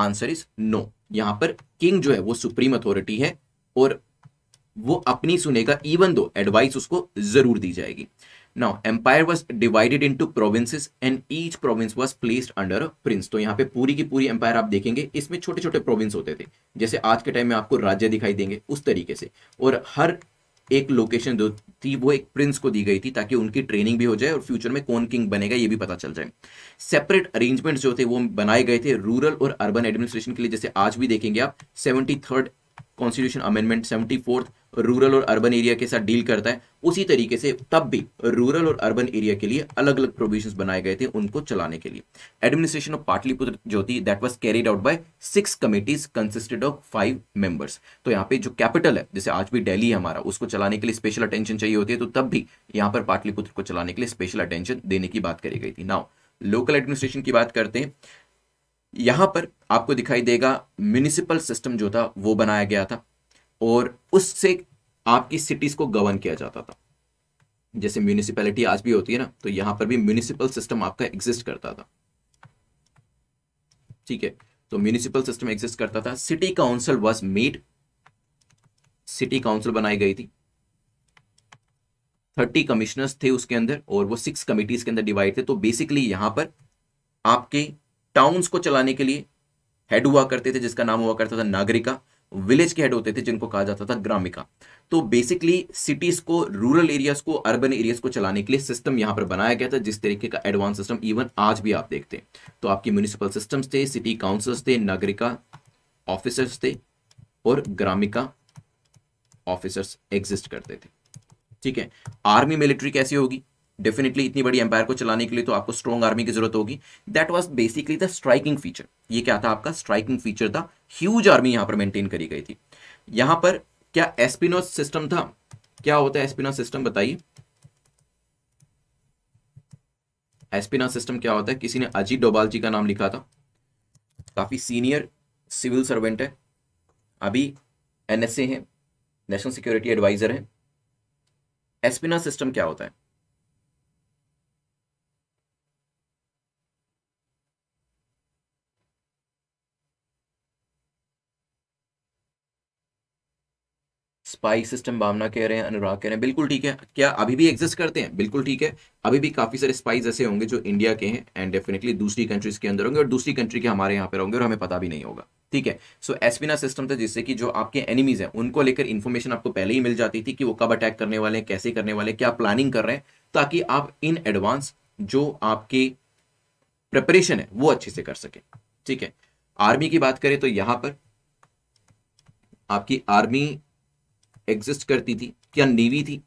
[SPEAKER 1] आंसर इज नो यहां पर किंग जो है वो सुप्रीम अथॉरिटी है और वो अपनी सुनेगा इवन दो एडवाइस उसको जरूर दी जाएगी now empire was divided into provinces and each province was placed under prince तो यहाँ पे पूरी की पूरी एम्पायर आप देखेंगे इसमें छोटे छोटे प्रोविंस होते थे जैसे आज के टाइम में आपको राज्य दिखाई देंगे उस तरीके से और हर एक लोकेशन जो थी वो एक प्रिंस को दी गई थी ताकि उनकी ट्रेनिंग भी हो जाए और फ्यूचर में कौन किंग बनेगा ये भी पता चल जाए सेपरेट अरेंजमेंट्स जो थे वो बनाए गए थे रूरल और अर्बन एडमिनिस्ट्रेशन के लिए जैसे आज भी देखेंगे आप seventy third constitution amendment seventy fourth rural और अर्बन एरिया के साथ डील करता है उसी तरीके से तब भी रूरल और अर्बन एरिया के लिए अलग अलग प्रोविजंस बनाए गए थे उनको चलाने के लिए एडमिनिस्ट्रेशन ऑफ पाटलिपुत्र जो थी that was carried out by six committees consisted of five members तो यहाँ पे जो कैपिटल है जैसे आज भी डेली है हमारा उसको चलाने के लिए स्पेशल अटेंशन चाहिए होती है तो तब भी यहाँ पर पाटलिपुत्र को चलाने के लिए स्पेशल अटेंशन देने की बात करी गई थी नाउ लोकल एडमिनिस्ट्रेशन की बात करते हैं यहां पर आपको दिखाई देगा म्यूनिसिपल सिस्टम जो था वो बनाया गया था और उससे आपकी सिटीज़ को गवर्न किया जाता था जैसे म्यूनिसिपैलिटी आज भी होती है ना तो यहां पर भी म्यूनिसिपल सिस्टम आपका एग्जिस्ट करता था ठीक है तो म्यूनिसिपल सिस्टम एग्जिस्ट करता था city council was made city council बनाई गई थी थर्टी कमिश्नर्स थे उसके अंदर और वो सिक्स कमिटीज के अंदर डिवाइड थे तो बेसिकली यहां पर आपके टाउन्स को चलाने के लिए हेड हुआ करते थे जिसका नाम हुआ करता था नागरिका विलेज के हेड होते थे जिनको कहा जाता था ग्रामिका तो बेसिकली सिटीज को रूरल एरियाज को अर्बन एरियाज को चलाने के लिए सिस्टम यहां पर बनाया गया था जिस तरीके का एडवांस सिस्टम इवन आज भी आप देखते हैं तो आपके म्यूनिसिपल सिस्टम्स थे सिटी काउंसिल्स थे नागरिका ऑफिसर्स थे और ग्रामिका ऑफिसर्स एग्जिस्ट करते थे ठीक है आर्मी मिलिट्री कैसी होगी डेफिनेटली इतनी बड़ी एम्पायर को चलाने के लिए तो आपको स्ट्रॉन्ग आर्मी की जरूरत होगी that was basically the striking feature ये क्या था आपका स्ट्राइकिंग फीचर था ह्यूज आर्मी यहां पर मेंटेन करी गई थी यहां पर क्या एस्पिनोस सिस्टम था क्या होता है एस्पिनोस सिस्टम बताइए एस्पिनोस सिस्टम क्या होता है किसी ने अजीत डोबाल जी का नाम लिखा था काफ़ी सीनियर सिविल सर्वेंट है अभी एनएसए है नेशनल सिक्योरिटी एडवाइज़र है एस्पिना सिस्टम क्या होता है स्पाई सिस्टम भावना कह रहे हैं अनुराग कह रहे हैं बिल्कुल ठीक है क्या अभी भी एग्जिस्ट करते हैं बिल्कुल ठीक है अभी भी काफी सारे स्पाइस ऐसे होंगे जो इंडिया के हैं एंड डेफिनेटली दूसरी कंट्रीज के अंदर होंगे और दूसरी कंट्री के हमारे यहाँ पे होंगे और हमें पता भी नहीं होगा ठीक है सो so, एस्पिना सिस्टम था जिससे कि जो आपके एनिमीज हैं उनको लेकर इन्फॉर्मेशन आपको पहले ही मिल जाती थी कि वो कब अटैक करने वाले हैं कैसे करने वाले क्या प्लानिंग कर रहे हैं ताकि आप इन एडवांस जो आपकी प्रिपरेशन है वो अच्छे से कर सके ठीक है आर्मी की बात करें तो यहां पर आपकी आर्मी एग्जिस्ट करती थी क्या नेवी थी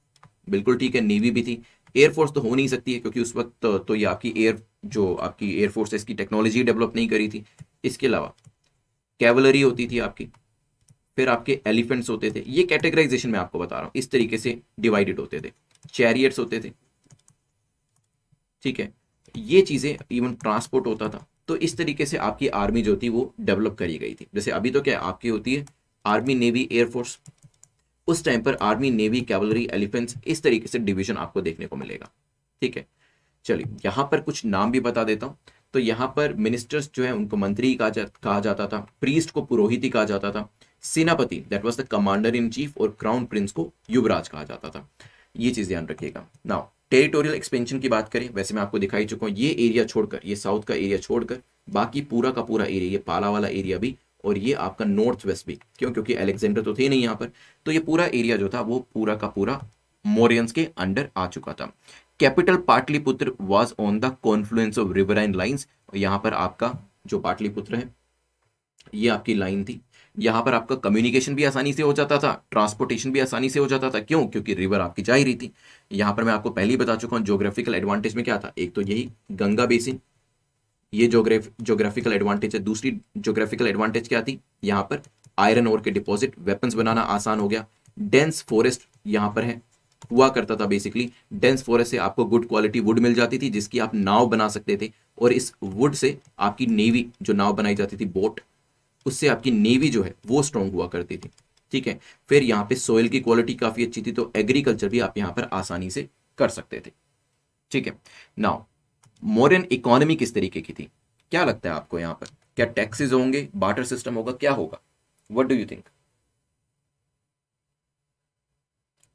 [SPEAKER 1] बिल्कुल ठीक है नेवी भी थी एयरफोर्स तो हो नहीं सकती है क्योंकि उस वक्त तो, तो ये आपकी एयर जो आपकी एयरफोर्स है इसकी टेक्नोलॉजी डेवलप नहीं करी थी इसके अलावा कैवलरी होती थी आपकी फिर आपके एलिफेंट्स होते थे ये कैटेगराइजेशन मैं आपको बता रहा हूँ इस तरीके से डिवाइडेड होते थे चैरियट्स होते थे ठीक है ये चीज़ें इवन ट्रांसपोर्ट होता था तो इस तरीके से आपकी आर्मी जो थी वो डेवलप करी गई थी जैसे अभी तो क्या आपकी होती है आर्मी नेवी एयरफोर्स उस टाइम पर आर्मी नेवी कैवलरी एलिफेंट्स इस तरीके से डिवीजन आपको देखने को मिलेगा ठीक है चलिए यहाँ पर कुछ नाम भी बता देता हूँ तो यहाँ पर मिनिस्टर्स जो है उनको मंत्री कहा जा, कहा जाता था प्रीस्ट को पुरोहित कहा जाता था सेनापति that was the commander in chief और क्राउन प्रिंस को युवराज कहा जाता था ये चीज ध्यान रखिएगा नाउ टेरिटोरियल एक्सपेंशन की बात करें वैसे मैं आपको दिखाई चुका हूँ ये एरिया छोड़कर ये साउथ का एरिया छोड़कर बाकी पूरा का पूरा एरिया ये पाला वाला एरिया भी और ये आपका नॉर्थ वेस्ट भी क्यों क्योंकि अलेक्जेंडर तो थे नहीं यहाँ पर तो ये पूरा एरिया जो था वो पूरा का पूरा मोरियंस के अंडर आ चुका था capital Pataliputra was on the confluence of river and line यहाँ पर आपका जो पाटलिपुत्र है ये आपकी लाइन थी यहाँ पर आपका कम्युनिकेशन भी आसानी से हो जाता था ट्रांसपोर्टेशन भी आसानी से हो जाता था क्यों क्योंकि रिवर आपकी जा ही रही थी यहाँ पर मैं आपको पहले ही बता चुका हूँ जोग्राफिकल एडवांटेज में क्या था एक तो यही गंगा बेसिन ये जोग्राफ जोग्राफिकल एडवांटेज है दूसरी जोग्राफिकल एडवांटेज क्या थी यहाँ पर आयरन और के डिपॉजिट वेपन्स बनाना आसान हो गया डेंस फॉरेस्ट यहाँ पर है हुआ करता था बेसिकली डेंस फॉरेस्ट से आपको गुड क्वालिटी वुड मिल जाती थी जिसकी आप नाव बना सकते थे और इस वुड से आपकी नेवी जो नाव बनाई जाती थी बोट उससे आपकी नेवी जो है वो स्ट्रॉन्ग हुआ करती थी ठीक है फिर यहाँ पे सोयल की क्वालिटी काफ़ी अच्छी थी तो एग्रीकल्चर भी आप यहाँ पर आसानी से कर सकते थे ठीक है नाउ मॉडर्न इकोनॉमी किस तरीके की थी क्या लगता है आपको यहां पर क्या टैक्सेस होंगे बाटर सिस्टम होगा क्या होगा what do you think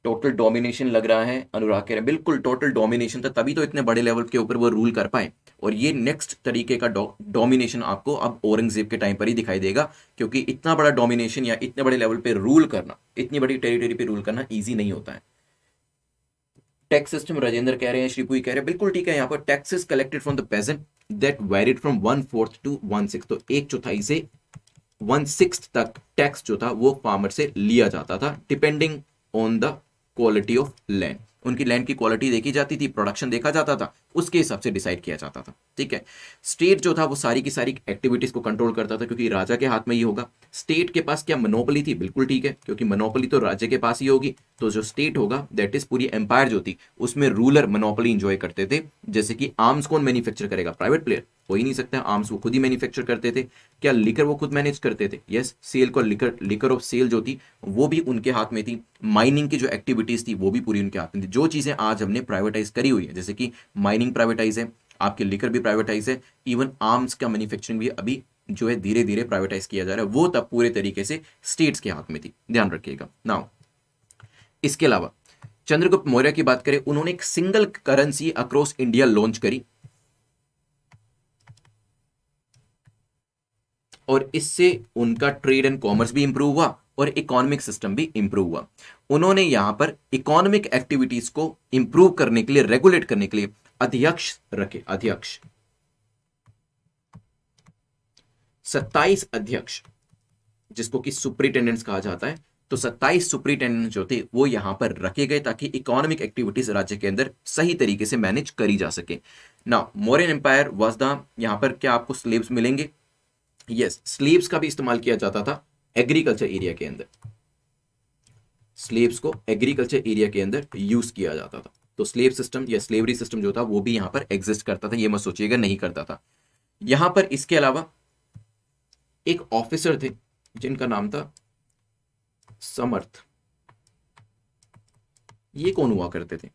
[SPEAKER 1] total domination लग रहा है अनुराग कह रहे हैं बिल्कुल टोटल डोमिनेशन था तभी तो इतने बड़े लेवल के ऊपर वो रूल कर पाए और ये नेक्स्ट तरीके का डोमिनेशन आपको अब औरंगजेब के टाइम पर ही दिखाई देगा क्योंकि इतना बड़ा डोमिनेशन या इतने बड़े लेवल पे रूल करना इतनी बड़ी टेरिटरी पे रूल करना ईजी नहीं होता है टैक्स सिस्टम राजेंद्र कह रहे हैं श्रीपुई कह रहे हैं बिल्कुल ठीक है यहाँ पर taxes collected from the peasant that varied from one fourth to one six तो एक चौथाई से वन सिक्स तक टैक्स जो था वो फार्मर से लिया जाता था depending on the quality of land उनकी लैंड की क्वालिटी देखी जाती थी प्रोडक्शन देखा जाता था उसके हिसाब से डिसाइड किया जाता था ठीक है स्टेट जो था वो सारी की सारी एक्टिविटीज़ को कंट्रोल करता था क्योंकि राजा के हाथ में ही होगा स्टेट के पास क्या मनोपली थी बिल्कुल ठीक है क्योंकि मनोपली तो राज्य के पास ही होगी तो जो स्टेट होगा दैट इज पूरी एम्पायर जो थी उसमें रूलर मनोपली इंजॉय करते थे जैसे कि आर्म्स कौन मैन्युफैक्चर करेगा प्राइवेट प्लेयर हो ही नहीं सकता आर्म्स वो खुद ही मैन्युफैक्चर करते थे क्या लिकर वो खुद मैनेज करते थे यस सेल को लिकर लिकर ऑफ सेल जो थी वो भी उनके हाथ में थी माइनिंग की जो एक्टिविटीज थी वो भी पूरी उनके हाथ में थी जो चीज़ें आज हमने प्राइवेटाइज करी हुई है जैसे कि माइनिंग प्राइवेटाइज है आपके लिकर भी प्राइवेटाइज है इवन आर्म्स का मैन्युफैक्चरिंग भी अभी जो है धीरे धीरे प्राइवेटाइज किया जा रहा है वो तब पूरे तरीके से स्टेट्स के हाथ में थी ध्यान रखिएगा नाउ इसके अलावा चंद्रगुप्त मौर्य की बात करें उन्होंने एक single currency across India launch करी और इससे उनका ट्रेड एंड कॉमर्स भी इंप्रूव हुआ और इकोनॉमिक सिस्टम भी इंप्रूव हुआ उन्होंने यहां पर इकोनॉमिक एक्टिविटीज को इंप्रूव करने के लिए रेगुलेट करने के लिए अध्यक्ष रखे अध्यक्ष सत्ताईस अध्यक्ष जिसको कि सुप्रिटेंडेंट्स कहा जाता है तो 27 सुप्रिंटेंडेंट जो थे वो यहां पर रखे गए ताकि इकोनॉमिक एक्टिविटीज राज्य के अंदर सही तरीके से मैनेज करी जा सके ना मोरियन एम्पायर वॉज द पर क्या आपको स्लेब्स मिलेंगे यस स्लेब्स का भी इस्तेमाल किया जाता था एग्रीकल्चर एरिया के अंदर स्लेब्स को एग्रीकल्चर एरिया के अंदर यूज किया जाता था तो स्लेब सिस्टम या स्लेवरी सिस्टम जो था वो भी यहां पर एग्जिस्ट करता था ये मत सोचिएगा नहीं करता था यहां पर इसके अलावा एक ऑफिसर थे जिनका नाम था समर्थ ये कौन हुआ करते थे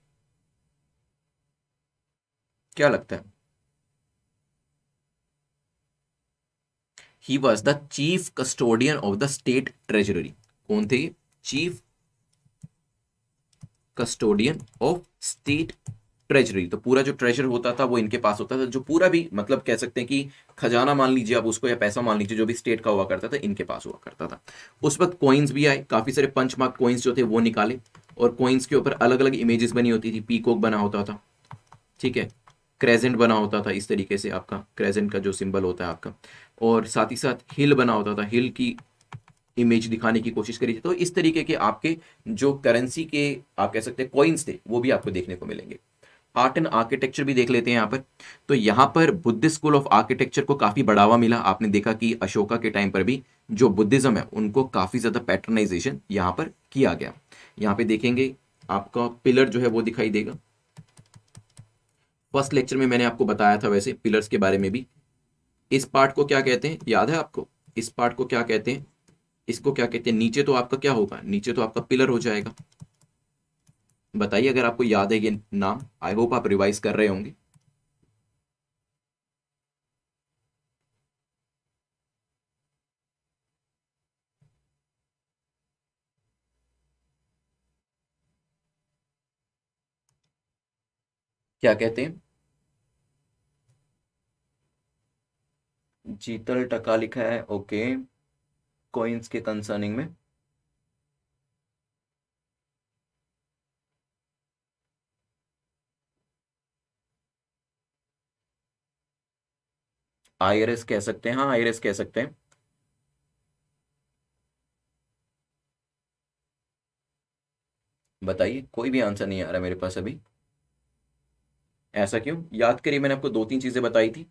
[SPEAKER 1] क्या लगता है he was the chief custodian of the state treasury कौन थे chief custodian of state treasury तो पूरा जो ट्रेजर होता था वो इनके पास होता था जो पूरा भी मतलब कह सकते हैं कि खजाना मान लीजिए आप उसको या पैसा मान लीजिए जो भी स्टेट का हुआ करता था इनके पास हुआ करता था उस वक्त कॉइन्स भी आए काफी सारे पंच मार्क जो थे वो निकाले और कॉइन्स के ऊपर अलग अलग इमेजेस बनी होती थी पीकॉक बना होता था ठीक है क्रेजेंट बना होता था इस तरीके से आपका क्रेजेंट का जो सिंबल होता है आपका और साथ ही साथ हिल बना होता था हिल की इमेज दिखाने की कोशिश करी थी तो इस तरीके के आपके जो करेंसी के आप कह सकते हैं कॉइन्स थे वो भी आपको देखने को मिलेंगे आर्ट एंड आर्किटेक्चर भी देख लेते हैं यहाँ पर तो यहाँ पर बुद्ध स्कूल ऑफ आर्किटेक्चर को काफ़ी बढ़ावा मिला आपने देखा कि अशोका के टाइम पर भी जो बुद्धिज्म है उनको काफ़ी ज़्यादा पैटर्नाइजेशन यहाँ पर किया गया यहाँ पे देखेंगे आपका पिलर जो है वो दिखाई देगा फर्स्ट लेक्चर में मैंने आपको बताया था वैसे पिलर्स के बारे में भी इस पार्ट को क्या कहते हैं याद है आपको इस पार्ट को क्या कहते हैं इसको क्या कहते हैं नीचे तो आपका क्या होगा नीचे तो आपका पिलर हो जाएगा बताइए अगर आपको याद है ये नाम आई होप आप रिवाइज कर रहे होंगे क्या कहते हैं जीतल टका लिखा है ओके कॉइन्स के कंसर्निंग में आईआरएस कह सकते हैं हाँ आईआरएस कह सकते हैं बताइए कोई भी आंसर नहीं आ रहा मेरे पास अभी ऐसा क्यों याद करिए मैंने आपको दो तीन चीजें बताई थी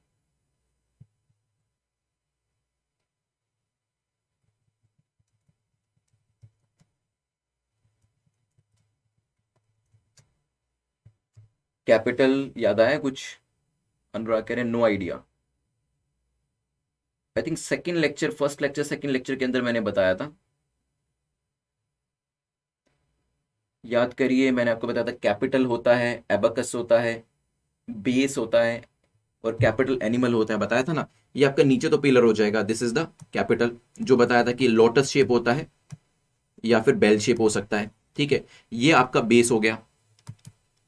[SPEAKER 1] कैपिटल याद आया कुछ अनुराग कह रहे no idea I think second lecture first lecture second lecture के अंदर मैंने बताया था याद करिए मैंने आपको बताया था कैपिटल होता है एबकस होता है बेस होता है और कैपिटल एनिमल होता है बताया था ना ये आपका नीचे तो पिलर हो जाएगा दिस इज द कैपिटल जो बताया था कि लोटस शेप होता है या फिर बेल शेप हो सकता है ठीक है ये आपका बेस हो गया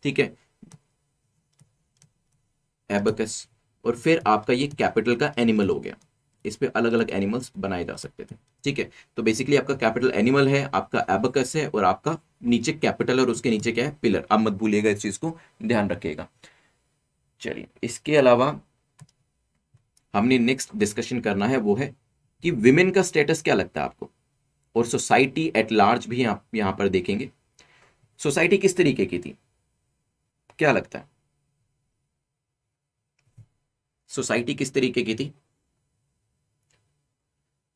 [SPEAKER 1] ठीक है एबकस और फिर आपका ये कैपिटल का एनिमल हो गया इस पर अलग अलग एनिमल्स बनाए जा सकते थे ठीक है तो बेसिकली आपका कैपिटल एनिमल है आपका एबकस है और आपका नीचे कैपिटल और उसके नीचे क्या है पिलर आप मत भूलिएगा इस चीज़ को ध्यान रखिएगा चलिए इसके अलावा हमने नेक्स्ट डिस्कशन करना है वो है कि विमेन का स्टेटस क्या लगता है आपको और सोसाइटी एट लार्ज भी आप यहां पर देखेंगे सोसाइटी किस तरीके की थी क्या लगता है सोसाइटी किस तरीके की थी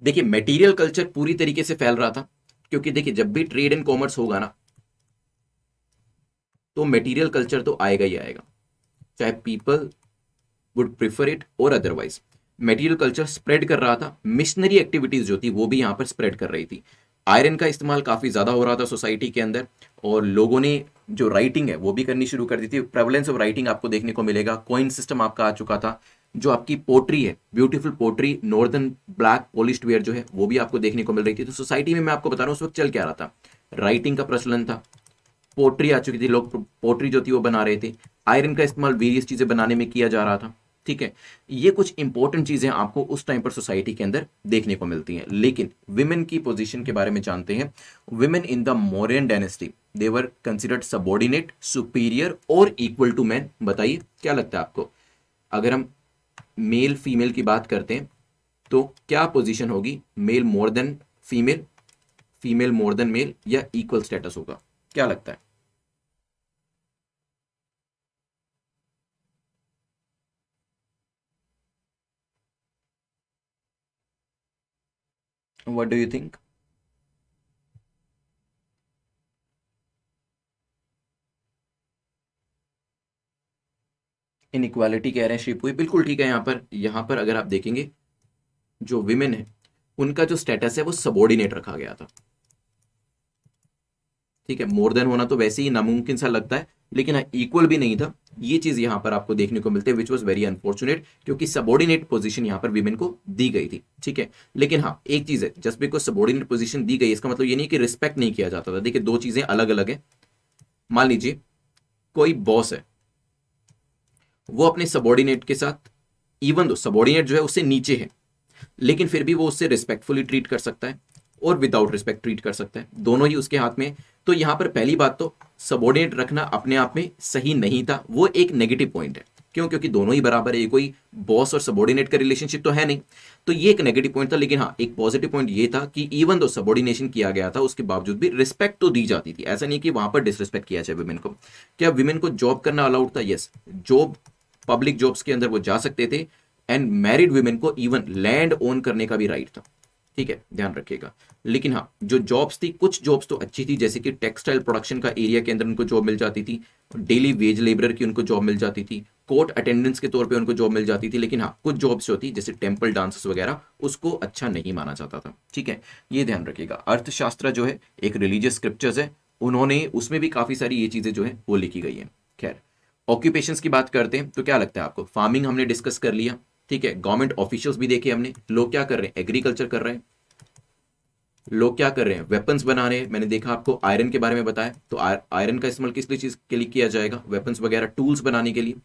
[SPEAKER 1] देखिए मेटीरियल कल्चर पूरी तरीके से फैल रहा था क्योंकि देखिए जब भी ट्रेड एंड कॉमर्स होगा ना तो मेटीरियल कल्चर तो आएगा ही आएगा चाहे पीपल वुड प्रिफर इट और अदरवाइज मेटीरियल कल्चर स्प्रेड कर रहा था मिशनरी एक्टिविटीज जो थी वो भी यहां पर स्प्रेड कर रही थी आयरन का इस्तेमाल काफ़ी ज़्यादा हो रहा था सोसाइटी के अंदर और लोगों ने जो राइटिंग है वो भी करनी शुरू कर दी थी प्रेवलेंस ऑफ राइटिंग आपको देखने को मिलेगा कोइन सिस्टम आपका आ चुका था जो आपकी पोट्री है beautiful pottery northern black polish ware जो है वो भी आपको देखने को मिल रही थी तो सोसाइटी में मैं आपको बता रहा हूँ उस वक्त चल क्या रहा था राइटिंग का प्रचलन था पोट्री आ चुकी थी लोग पोट्री जो थी वो बना रहे थे आयरन का इस्तेमाल वेरियस चीज़ें बनाने में किया जा रहा था ठीक है ये कुछ इंपॉर्टेंट चीज़ें आपको उस टाइम पर सोसाइटी के अंदर देखने को मिलती हैं लेकिन विमेन की पोजीशन के बारे में जानते हैं women in the Mauryan dynasty they were considered subordinate superior और इक्वल टू मैन बताइए क्या लगता है आपको अगर हम मेल फीमेल की बात करते हैं तो क्या पोजीशन होगी male more than female female more than male या इक्वल स्टेटस होगा क्या लगता है what do you think inequality कह रहे हैं शेप हुई बिल्कुल ठीक है यहाँ पर यहाँ पर अगर आप देखेंगे जो विमेन है उनका जो स्टेटस है वो सबोर्डिनेट रखा गया था ठीक है मोर देन होना तो वैसे ही नामुमकिन सा लगता है लेकिन इक्वल हाँ, भी नहीं था ये चीज यहाँ पर आपको देखने को मिलती है विच वॉज वेरी अनफॉर्चुनेट क्योंकि सबॉर्डिनेट पोजीशन यहाँ पर विमेन को दी गई थी ठीक है लेकिन हाँ एक चीज है जस्ट बिकॉज सबॉर्डिनेट पोजीशन दी गई इसका मतलब ये नहीं कि रिस्पेक्ट नहीं किया जाता था देखिए दो चीजें अलग अलग है मान लीजिए कोई बॉस है वो अपने सबॉर्डिनेट के साथ इवन दो सबॉर्डिनेट जो है उससे नीचे है लेकिन फिर भी वो उससे रिस्पेक्टफुली ट्रीट कर सकता है और विदाउट रिस्पेक्ट ट्रीट कर सकता है दोनों ही उसके हाथ में तो यहाँ पर पहली बात तो सबॉर्डिनेट रखना अपने आप में सही नहीं था वो एक नेगेटिव पॉइंट है क्यों क्योंकि दोनों ही बराबर है ये कोई बॉस और सबॉर्डिनेट का रिलेशनशिप तो है नहीं तो ये एक नेगेटिव पॉइंट था लेकिन हाँ एक पॉजिटिव पॉइंट ये था कि इवन दो सबॉर्डिनेशन किया गया था उसके बावजूद भी रिस्पेक्ट तो दी जाती थी ऐसा नहीं कि वहां पर डिसरिस्पेक्ट किया जाए वुमेन को क्या वुमेन को जॉब करना अलाउड था यस जॉब पब्लिक जॉब्स के अंदर वो जा सकते थे एंड मैरिड वुमेन को इवन लैंड ओन करने का भी राइट था ठीक है ध्यान रखिएगा लेकिन हाँ जो जॉब्स थी कुछ जॉब्स तो अच्छी थी जैसे कि टेक्सटाइल प्रोडक्शन का एरिया के अंदर उनको जॉब मिल जाती थी डेली वेज लेबर की उनको जॉब मिल जाती थी कोर्ट अटेंडेंस के तौर पे उनको जॉब मिल जाती थी लेकिन हाँ कुछ जॉब्स जो थी जैसे टेम्पल डांसेस वगैरह उसको अच्छा नहीं माना जाता था ठीक है ये ध्यान रखिएगा अर्थशास्त्र जो है एक रिलीजियस स्क्रिप्चर्स है उन्होंने उसमें भी काफ़ी सारी ये चीज़ें जो है वो लिखी गई है खैर ऑक्यूपेशन की बात करते हैं तो क्या लगता है आपको फार्मिंग हमने डिस्कस कर लिया ठीक है गवर्नमेंट ऑफिशियल्स भी देखे हमने लोग क्या कर रहे हैं एग्रीकल्चर कर रहे हैं लोग क्या कर रहे हैं वेपन्स बना रहे हैं मैंने देखा आपको आयरन के बारे में बताया तो आयरन का इस्तेमाल किस लिए चीज के लिए किया जाएगा वेपन्स वगैरह टूल्स बनाने के लिए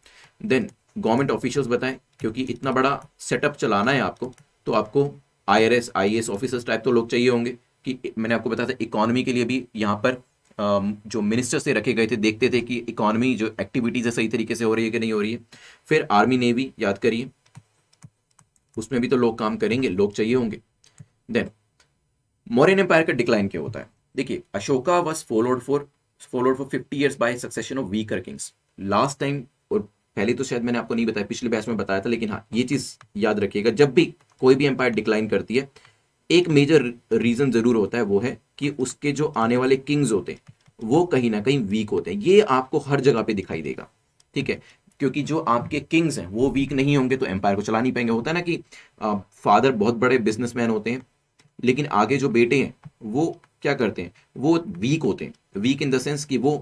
[SPEAKER 1] देन गवर्नमेंट ऑफिशियल्स बताएं क्योंकि इतना बड़ा सेटअप चलाना है आपको तो आपको आई आर ऑफिसर्स टाइप तो लोग चाहिए होंगे कि मैंने आपको बताया था इकोनॉमी के लिए भी यहाँ पर जो मिनिस्टर्स थे रखे गए थे देखते थे कि इकोनॉमी जो एक्टिविटीज़ है सही तरीके से हो रही है कि नहीं हो रही है फिर आर्मी नेवी याद करिए उसमें भी तो लोग काम करेंगे लोग चाहिए होंगे देन मौर्यन एम्पायर का डिक्लाइन क्या होता है देखिए Ashoka was followed for followed for fifty years by succession of weaker kings last time और पहले तो शायद मैंने आपको नहीं बताया पिछले बैच में बताया था लेकिन हाँ ये चीज़ याद रखिएगा जब भी कोई भी एम्पायर डिक्लाइन करती है एक मेजर रीजन जरूर होता है वो है कि उसके जो आने वाले किंग्स होते हैं वो कहीं ना कहीं वीक होते हैं ये आपको हर जगह पे दिखाई देगा ठीक है क्योंकि जो आपके किंग्स हैं वो वीक नहीं होंगे तो एम्पायर को चला नहीं पाएंगे होता है ना कि आ, फादर बहुत बड़े बिजनेसमैन होते हैं लेकिन आगे जो बेटे हैं वो क्या करते हैं वो वीक होते हैं वीक इन द सेंस कि वो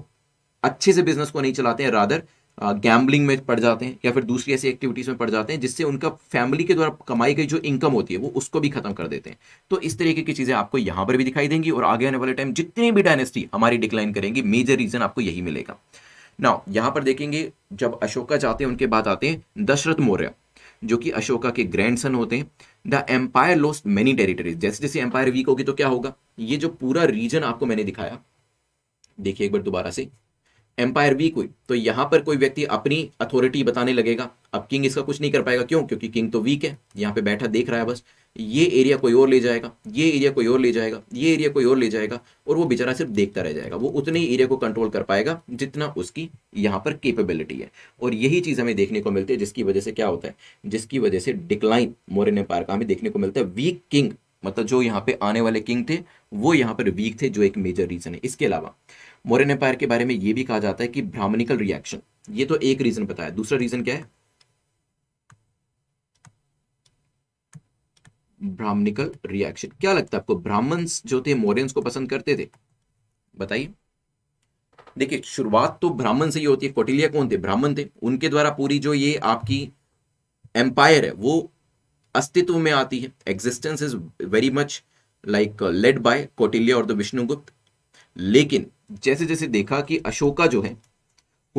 [SPEAKER 1] अच्छे से बिजनेस को नहीं चलाते हैं रादर गैम्बलिंग में पड़ जाते हैं या फिर दूसरी ऐसी एक्टिविटीज़ में पड़ जाते हैं जिससे उनका फैमिली के द्वारा कमाई गई जो इनकम होती है वो उसको भी खत्म कर देते हैं तो इस तरीके की चीज़ें आपको यहां पर भी दिखाई देंगी और आगे आने वाले टाइम जितनी भी डायनेस्टी हमारी डिक्लाइन करेंगी मेजर रीज़न आपको यही मिलेगा ना यहां पर देखेंगे जब अशोका जाते हैं उनके बाद आते हैं दशरथ मौर्य जो कि अशोका के ग्रैंड होते हैं the empire lost many territories जैसे जैसे एम्पायर वीक होगी तो क्या होगा ये जो पूरा रीजन आपको मैंने दिखाया देखिए एक बार दोबारा से एम्पायर वीक हुई तो यहाँ पर कोई व्यक्ति अपनी अथॉरिटी बताने लगेगा अब किंग इसका कुछ नहीं कर पाएगा क्यों क्योंकि किंग तो वीक है यहाँ पे बैठा देख रहा है बस ये एरिया कोई और ले जाएगा ये एरिया कोई और ले जाएगा ये एरिया कोई और ले जाएगा और वो बेचारा सिर्फ देखता रह जाएगा वो उतने ही एरिया को कंट्रोल कर पाएगा जितना उसकी यहाँ पर केपेबिलिटी है और यही चीज़ हमें देखने को मिलती है जिसकी वजह से क्या होता है जिसकी वजह से डिक्लाइन मोरन एम्पायर का हमें देखने को मिलता है वीक किंग मतलब जो यहाँ पे आने वाले किंग थे वो यहाँ पर वीक थे जो एक मेजर रीजन है इसके अलावा मोरन एम्पायर के बारे में यह भी कहा जाता है कि ब्राह्मणिकल रिएक्शन ये तो एक रीजन बताया दूसरा रीजन क्या है ब्राह्मणिकल रिएक्शन क्या लगता है आपको ब्राह्मण्स जो थे मोरियंस को पसंद करते थे बताइए देखिए शुरुआत तो ब्राह्मण से ही होती है कौटिल्य कौन थे ब्राह्मण थे उनके द्वारा पूरी जो ये आपकी एम्पायर है वो अस्तित्व में आती है existence is very much like led by Kautilya और द विष्णुगुप्त लेकिन जैसे जैसे देखा कि अशोका जो है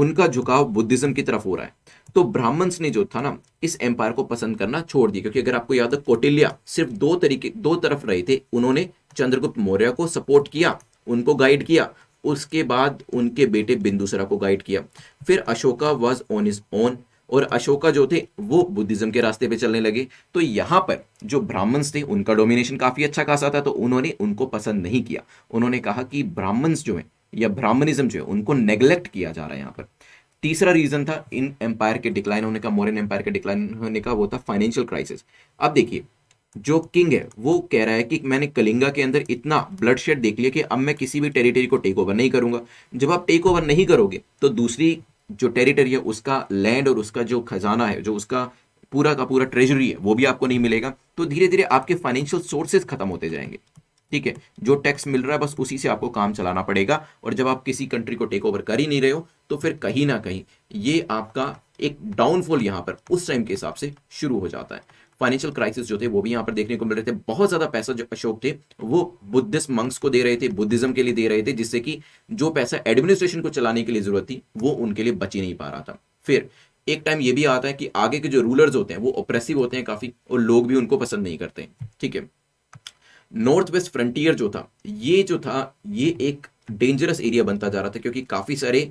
[SPEAKER 1] उनका झुकाव बुद्धिज्म की तरफ हो रहा है तो ब्राह्मण्स ने जो था ना इस एम्पायर को पसंद करना छोड़ दिया क्योंकि अगर आपको याद है कोटिल्या सिर्फ दो तरीके दो तरफ रहे थे उन्होंने चंद्रगुप्त मौर्य को सपोर्ट किया उनको गाइड किया उसके बाद उनके बेटे बिंदुसरा को गाइड किया फिर Ashoka was on his own और अशोका जो थे वो बुद्धिज्म के रास्ते पे चलने लगे तो यहाँ पर जो ब्राह्मण्स थे उनका डोमिनेशन काफ़ी अच्छा खासा था तो उन्होंने उनको पसंद नहीं किया उन्होंने कहा कि ब्राह्मण्स जो हैं या ब्राह्मणिज्म जो है उनको नेग्लेक्ट किया जा रहा है यहाँ पर तीसरा रीजन था इन एम्पायर के डिक्लाइन होने का मॉरन एम्पायर के डिक्लाइन होने का वो था फाइनेंशियल क्राइसिस अब देखिए जो किंग है वो कह रहा है कि मैंने कलिंगा के अंदर इतना ब्लड शेड देख लिया कि अब मैं किसी भी टेरिटरी को टेक ओवर नहीं करूंगा जब आप टेक ओवर नहीं करोगे तो दूसरी जो टेरिटरी है उसका लैंड और उसका जो खजाना है जो उसका पूरा का पूरा ट्रेजरी है वो भी आपको नहीं मिलेगा तो धीरे धीरे आपके फाइनेंशियल सोर्सेज खत्म होते जाएंगे ठीक है जो टैक्स मिल रहा है बस उसी से आपको काम चलाना पड़ेगा और जब आप किसी कंट्री को टेक ओवर कर ही नहीं रहे हो तो फिर कहीं ना कहीं ये आपका एक डाउनफॉल यहां पर उस टाइम के हिसाब से शुरू हो जाता है फाइनेंशियल क्राइसिस जो थे वो भी यहाँ पर देखने को मिल रहे थे बहुत ज्यादा पैसा जो अशोक थे वो बुद्धिस्ट मंक्स को दे रहे थे बुद्धिज्म के लिए दे रहे थे जिससे कि जो पैसा एडमिनिस्ट्रेशन को चलाने के लिए जरूरत थी वो उनके लिए बची नहीं पा रहा था फिर एक टाइम ये भी आता है कि आगे के जो रूलर्स होते हैं वो ओप्रेसिव होते हैं काफी और लोग भी उनको पसंद नहीं करते ठीक है नॉर्थ वेस्ट फ्रंटियर जो था ये जो था ये एक डेंजरस एरिया बनता जा रहा था क्योंकि काफी सारे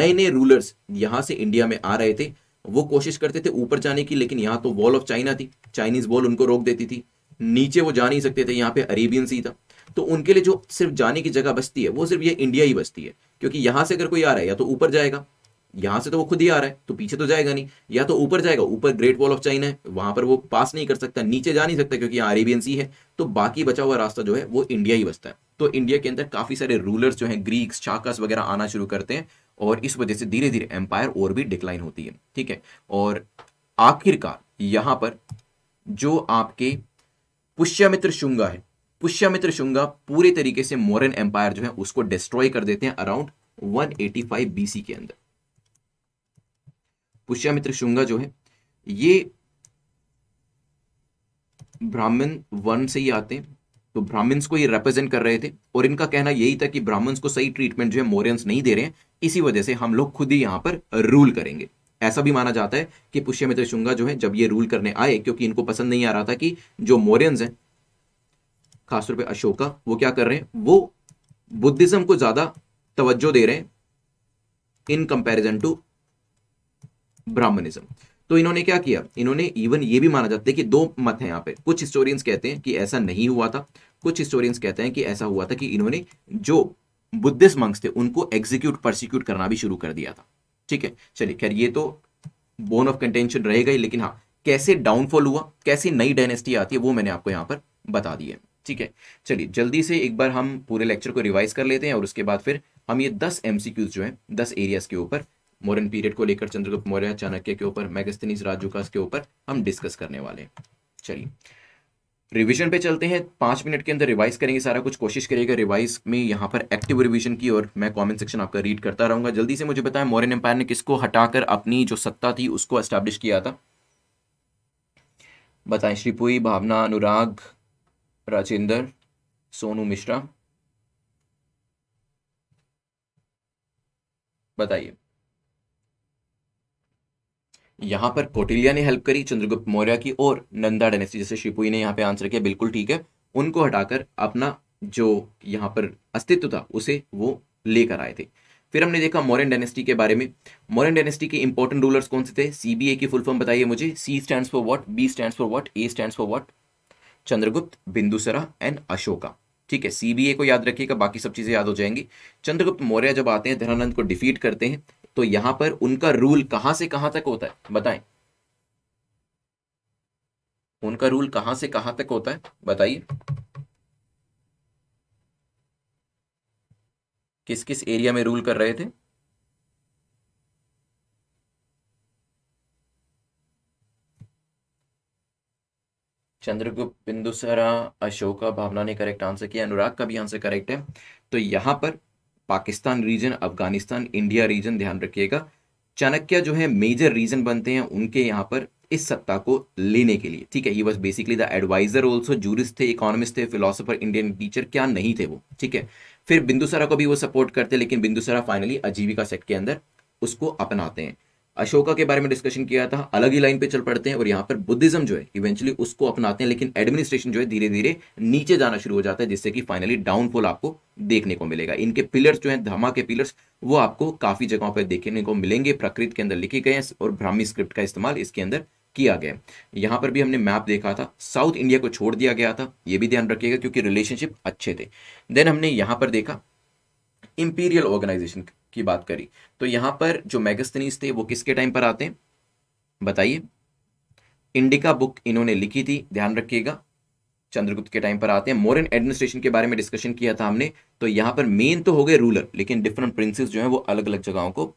[SPEAKER 1] नए नए रूलर्स यहां से इंडिया में आ रहे थे वो कोशिश करते थे ऊपर जाने की लेकिन यहाँ तो वॉल ऑफ चाइना थी चाइनीज वॉल उनको रोक देती थी नीचे वो जा नहीं सकते थे यहाँ पे अरेबियन सी था तो उनके लिए जो सिर्फ जाने की जगह बचती है वो सिर्फ ये इंडिया ही बचती है क्योंकि यहाँ से अगर कोई आ रहा है या तो ऊपर जाएगा यहाँ से तो वो खुद ही आ रहा है तो पीछे तो जाएगा नहीं या तो ऊपर जाएगा ऊपर ग्रेट वॉल ऑफ चाइना है वहां पर वो पास नहीं कर सकता नीचे जा नहीं सकता क्योंकि यहाँ अरेबियन सी है तो बाकी बचा हुआ रास्ता जो है वो इंडिया ही बचता है तो इंडिया के अंदर काफी सारे रूलर्स जो हैं ग्रीक्स चाकस वगैरह आना शुरू करते हैं और इस वजह से धीरे धीरे एम्पायर और भी डिक्लाइन होती है ठीक है और आखिरकार यहां पर जो आपके पुष्यमित्र शुंगा है पुष्यमित्र शुंगा पूरे तरीके से मॉरन एम्पायर जो है उसको डिस्ट्रॉय कर देते हैं अराउंड 185 एटी के अंदर पुष्यमित्र शुंगा जो है ये ब्राह्मण वन से ही आते हैं तो ब्राह्मण्स को ये रिप्रेजेंट कर रहे थे और इनका कहना यही था कि ब्राह्मण्स को सही ट्रीटमेंट जो है मोरियंस नहीं दे रहे हैं इसी वजह से हम लोग खुद ही यहाँ पर रूल करेंगे ऐसा भी माना जाता है कि पुष्यमित्र शुंगा जो है जब ये रूल करने आए क्योंकि इनको पसंद नहीं आ रहा था कि जो मोरियंस हैं खासतौर पर अशोका वो क्या कर रहे हैं वो बुद्धिज्म को ज्यादा तवज्जो दे रहे हैं इन कंपेरिजन टू ब्राह्मणिज्म तो इन्होंने क्या किया इन्होंने इवन ये भी माना जाता है कि दो मत हैं यहाँ पे कुछ हिस्टोरियंस कहते हैं कि ऐसा नहीं हुआ था कुछ हिस्टोरियंस कहते हैं कि ऐसा हुआ था कि इन्होंने जो बुद्धिस्ट मंक्स थे उनको एग्जीक्यूट परसिक्यूट करना भी शुरू कर दिया था ठीक है चलिए खैर ये तो बोन ऑफ कंटेंशन रहेगा ही लेकिन हाँ कैसे डाउनफॉल हुआ कैसे नई डायनेस्टी आती है वो मैंने आपको यहाँ पर बता दी है ठीक है चलिए जल्दी से एक बार हम पूरे लेक्चर को रिवाइज कर लेते हैं और उसके बाद फिर हम ये दस एम जो है दस एरियाज के ऊपर मौर्यन पीरियड को लेकर चंद्रगुप्त मौर्य चाणक्य के ऊपर मैगस्थनीज राजुकास के ऊपर हम डिस्कस करने वाले चलिए रिवीजन पे चलते हैं पांच मिनट के अंदर रिवाइज करेंगे सारा कुछ कोशिश करेगा रिवाइज में यहाँ पर एक्टिव रिवीजन की और मैं कमेंट सेक्शन आपका रीड करता रहूंगा जल्दी से मुझे बताएं मौर्यन एम्पायर ने किसको हटाकर अपनी जो सत्ता थी उसको एस्टेब्लिश किया था बताएं श्रीपुई भावना अनुराग राजेंद्र सोनू मिश्रा बताइए यहाँ पर कोटिलिया ने हेल्प करी चंद्रगुप्त मौर्य की और नंदा डायनेस्टी जैसे शिपुई ने यहाँ पे आंसर किया बिल्कुल ठीक है उनको हटाकर अपना जो यहाँ पर अस्तित्व था उसे वो लेकर आए थे फिर हमने देखा मॉरन डेनेस्टी के बारे में मोरन डायनेस्टी के इंपॉर्टेंट रूलर्स कौन से थे सीबीए की फुल फॉर्म बताइए मुझे C stand for what B stand for what A stand for what Chandragupta Bindusara and Ashoka ठीक है सीबीए को याद रखिएगा बाकी सब चीज़ें याद हो जाएंगी चंद्रगुप्त मौर्य जब आते हैं धनानंद को डिफीट करते हैं तो यहां पर उनका रूल कहां से कहां तक होता है बताएं उनका रूल कहां से कहां तक होता है बताइए किस किस एरिया में रूल कर रहे थे चंद्रगुप्त बिंदुसरा अशोका भावना ने करेक्ट आंसर किया अनुराग का भी आंसर करेक्ट है तो यहां पर Pakistan region Afghanistan India region ध्यान रखिएगा चाणक्य जो है मेजर रीजन बनते हैं उनके यहाँ पर इस सत्ता को लेने के लिए ठीक है he was basically the adviser also jurist थे इकोनॉमिस्ट थे फिलोसोफर इंडियन टीचर क्या नहीं थे वो ठीक है फिर बिंदुसरा को भी वो सपोर्ट करते लेकिन बिंदुसरा फाइनली आजीविका सेट के अंदर उसको अपनाते हैं अशोका के बारे में डिस्कशन किया था अलग ही लाइन पे चल पड़ते हैं और यहाँ पर बुद्धिज्म जो है इवेंचुअली उसको अपनाते हैं लेकिन एडमिनिस्ट्रेशन जो है धीरे धीरे नीचे जाना शुरू हो जाता है जिससे कि फाइनली डाउनफॉल आपको देखने को मिलेगा इनके पिलर्स जो हैं धमा के पिलर्स वो आपको काफी जगहों पर देखने को मिलेंगे प्रकृति के अंदर लिखे गए हैं और ब्राह्मी स्क्रिप्ट का इस्तेमाल इसके अंदर किया गया यहाँ पर भी हमने मैप देखा था साउथ इंडिया को छोड़ दिया गया था ये भी ध्यान रखिएगा क्योंकि रिलेशनशिप अच्छे थे देन हमने यहाँ पर देखा इंपीरियल ऑर्गेनाइजेशन की बात करी तो यहां पर जो मैगस्तनीज थे वो किसके टाइम पर आते हैं बताइए इंडिका बुक इन्होंने लिखी थी ध्यान रखिएगा चंद्रगुप्त के टाइम पर आते हैं मॉरन एडमिनिस्ट्रेशन के बारे में डिस्कशन किया था हमने तो यहां पर मेन तो हो गए रूलर लेकिन डिफरेंट प्रिंसेस जो है वो अलग अलग जगहों को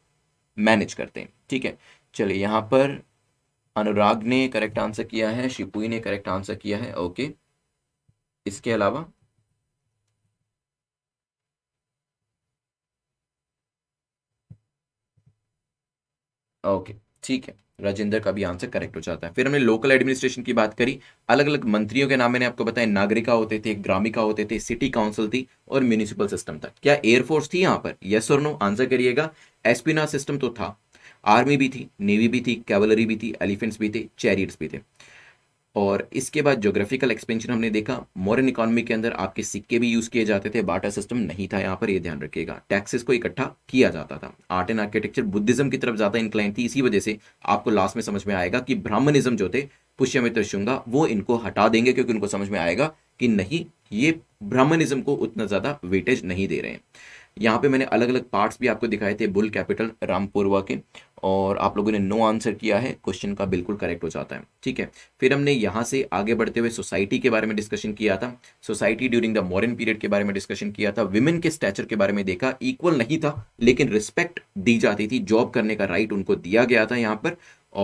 [SPEAKER 1] मैनेज करते हैं ठीक है चलिए यहां पर अनुराग ने करेक्ट आंसर किया है शिपुई ने करेक्ट आंसर किया है ओके इसके अलावा ओके ठीक है राजेंद्र का भी आंसर करेक्ट हो जाता है फिर हमने लोकल एडमिनिस्ट्रेशन की बात करी अलग अलग मंत्रियों के नाम मैंने आपको बताया नागरिका होते थे ग्रामिका होते थे सिटी काउंसिल थी और म्यूनिसिपल सिस्टम था क्या एयरफोर्स थी यहाँ पर यस और नो आंसर करिएगा एस्पिना सिस्टम तो था आर्मी भी थी नेवी भी थी कैवलरी भी थी एलिफेंट्स भी थे चैरियट्स भी थे और इसके बाद ज्योग्राफिकल एक्सपेंशन हमने देखा मॉडर्न इकोनॉमी के अंदर आपके सिक्के भी यूज़ किए जाते थे बाटा सिस्टम नहीं था यहाँ पर ये ध्यान रखिएगा टैक्सेस को इकट्ठा किया जाता था आर्ट एंड आर्किटेक्चर बुद्धिज्म की तरफ ज़्यादा इंक्लाइन थी इसी वजह से आपको लास्ट में समझ में आएगा कि ब्राह्मणिज्म जो थे पुष्यमित्र शुंगा वो इनको हटा देंगे क्योंकि उनको समझ में आएगा कि नहीं ये ब्राह्मणिज्म को उतना ज़्यादा वेटेज नहीं दे रहे हैं यहाँ पे मैंने अलग अलग पार्ट्स भी आपको दिखाए थे बुल कैपिटल रामपुरवा के और आप लोगों ने नो आंसर किया है क्वेश्चन का बिल्कुल करेक्ट हो जाता है ठीक है फिर हमने यहाँ से आगे बढ़ते हुए सोसाइटी के बारे में डिस्कशन किया था society during the modern period के बारे में डिस्कशन किया था विमेन के स्टैचर के बारे में देखा इक्वल नहीं था लेकिन रिस्पेक्ट दी जाती थी जॉब करने का राइट उनको दिया गया था यहाँ पर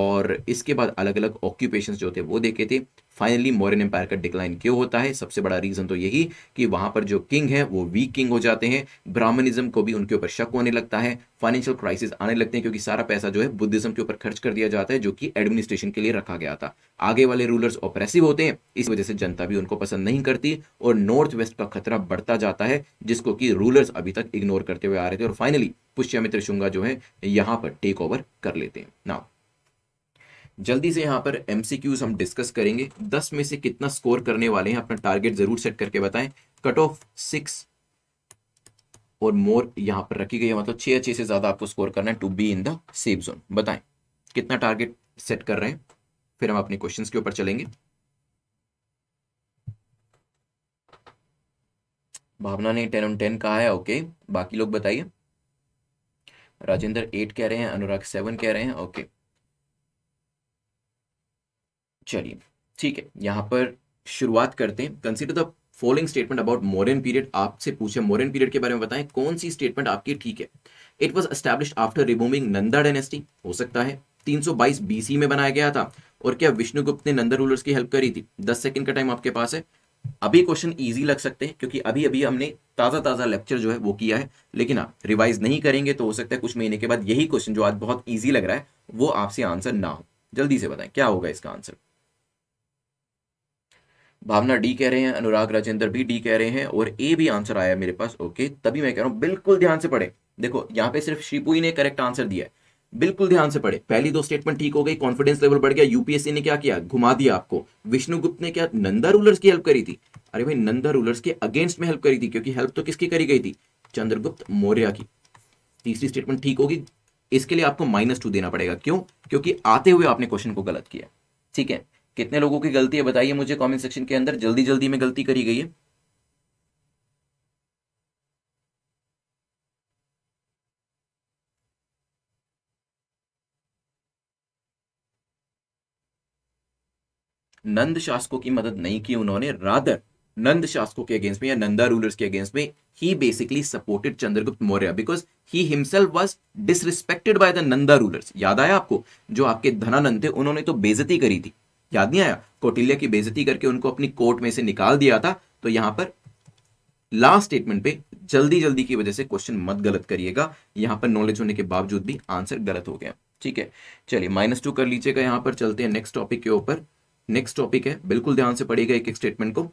[SPEAKER 1] और इसके बाद अलग अलग ऑक्यूपेशन जो थे वो देखे थे फाइनली मॉरन एम्पायर का डिक्लाइन क्यों होता है सबसे बड़ा रीजन तो यही कि वहां पर जो किंग है वो वीक किंग हो जाते हैं ब्राह्मणिज्म को भी उनके ऊपर शक होने लगता है फाइनेंशियल क्राइसिस आने लगते हैं क्योंकि सारा पैसा जो है बुद्धिज्म के ऊपर खर्च कर दिया जाता है जो कि एडमिनिस्ट्रेशन के लिए रखा गया था आगे वाले रूलर्स ऑपरेसिव होते हैं इस वजह से जनता भी उनको पसंद नहीं करती और नॉर्थ वेस्ट का खतरा बढ़ता जाता है जिसको कि रूलर्स अभी तक इग्नोर करते हुए आ रहे थे और फाइनली पुष्यमित्र शुंगा जो है यहाँ पर टेक ओवर कर लेते हैं नाउ जल्दी से यहाँ पर एम हम डिस्कस करेंगे दस में से कितना स्कोर करने वाले हैं अपना टारगेट जरूर सेट करके बताएं कट ऑफ सिक्स और मोर यहाँ पर रखी गई है मतलब छह छः से ज़्यादा आपको स्कोर करना है to be in the safe zone बताएं कितना टारगेट सेट कर रहे हैं फिर हम अपने क्वेश्चन के ऊपर चलेंगे भावना ने टेन ऑन टेन कहा है ओके बाकी लोग बताइए राजेंद्र एट कह रहे हैं अनुराग सेवन कह रहे हैं ओके चलिए ठीक है यहाँ पर शुरुआत करते हैं consider the following statement about Mauryan period आपसे पूछे मोरन पीरियड के बारे में बताएं कौन सी स्टेटमेंट आपकी ठीक है it was establish after removing Nanda dynasty हो सकता है 322 बीसी में बनाया गया था और क्या विष्णुगुप्त ने नंदा रूलर्स की हेल्प करी थी दस सेकंड का टाइम आपके पास है अभी क्वेश्चन इजी लग सकते हैं क्योंकि अभी अभी हमने ताज़ा ताज़ा लेक्चर जो है वो किया है लेकिन आप रिवाइज नहीं करेंगे तो हो सकता है कुछ महीने के बाद यही क्वेश्चन जो आज बहुत ईजी लग रहा है वो आपसे आंसर ना हो जल्दी से बताएं क्या होगा इसका आंसर भावना डी कह रहे हैं अनुराग राजेंद्र भी डी कह रहे हैं और ए भी आंसर आया मेरे पास ओके तभी मैं कह रहा हूँ बिल्कुल ध्यान से पढ़े देखो यहाँ पे सिर्फ शिपू ने करेक्ट आंसर दिया है बिल्कुल ध्यान से पढ़े पहली दो स्टेटमेंट ठीक हो गई कॉन्फिडेंस लेवल बढ़ गया यूपीएससी ने क्या किया घुमा दिया आपको विष्णुगुप्त ने क्या नंदा रूलर्स की हेल्प करी थी अरे भाई नंदा रूलर्स के अगेंस्ट में हेल्प करी थी क्योंकि हेल्प तो किसकी करी गई थी चंद्रगुप्त मौर्य की तीसरी स्टेटमेंट ठीक होगी इसके लिए आपको माइनस टू देना पड़ेगा क्यों क्योंकि आते हुए आपने क्वेश्चन को गलत किया ठीक है कितने लोगों की गलती है बताइए मुझे कमेंट सेक्शन के अंदर जल्दी जल्दी में गलती करी गई है नंद शासकों की मदद नहीं की उन्होंने रादर नंद शासकों के अगेंस्ट में या नंदा रूलर्स के अगेंस्ट में he basically supported Chandragupta Maurya because he himself was disrespected by the Nanda rulers याद आया आपको जो आपके धनानंद थे उन्होंने तो बेजती करी थी याद नहीं आया कोटिल्या की बेजती करके उनको अपनी कोर्ट में से निकाल दिया था तो यहां पर लास्ट स्टेटमेंट पे जल्दी जल्दी की वजह से क्वेश्चन मत गलत करिएगा यहां पर नॉलेज होने के बावजूद भी आंसर गलत हो गया ठीक है चलिए माइनस टू कर लीजिएगा यहां पर चलते हैं नेक्स्ट टॉपिक के ऊपर नेक्स्ट टॉपिक है बिल्कुल ध्यान से पढ़िएगा एक एक स्टेटमेंट को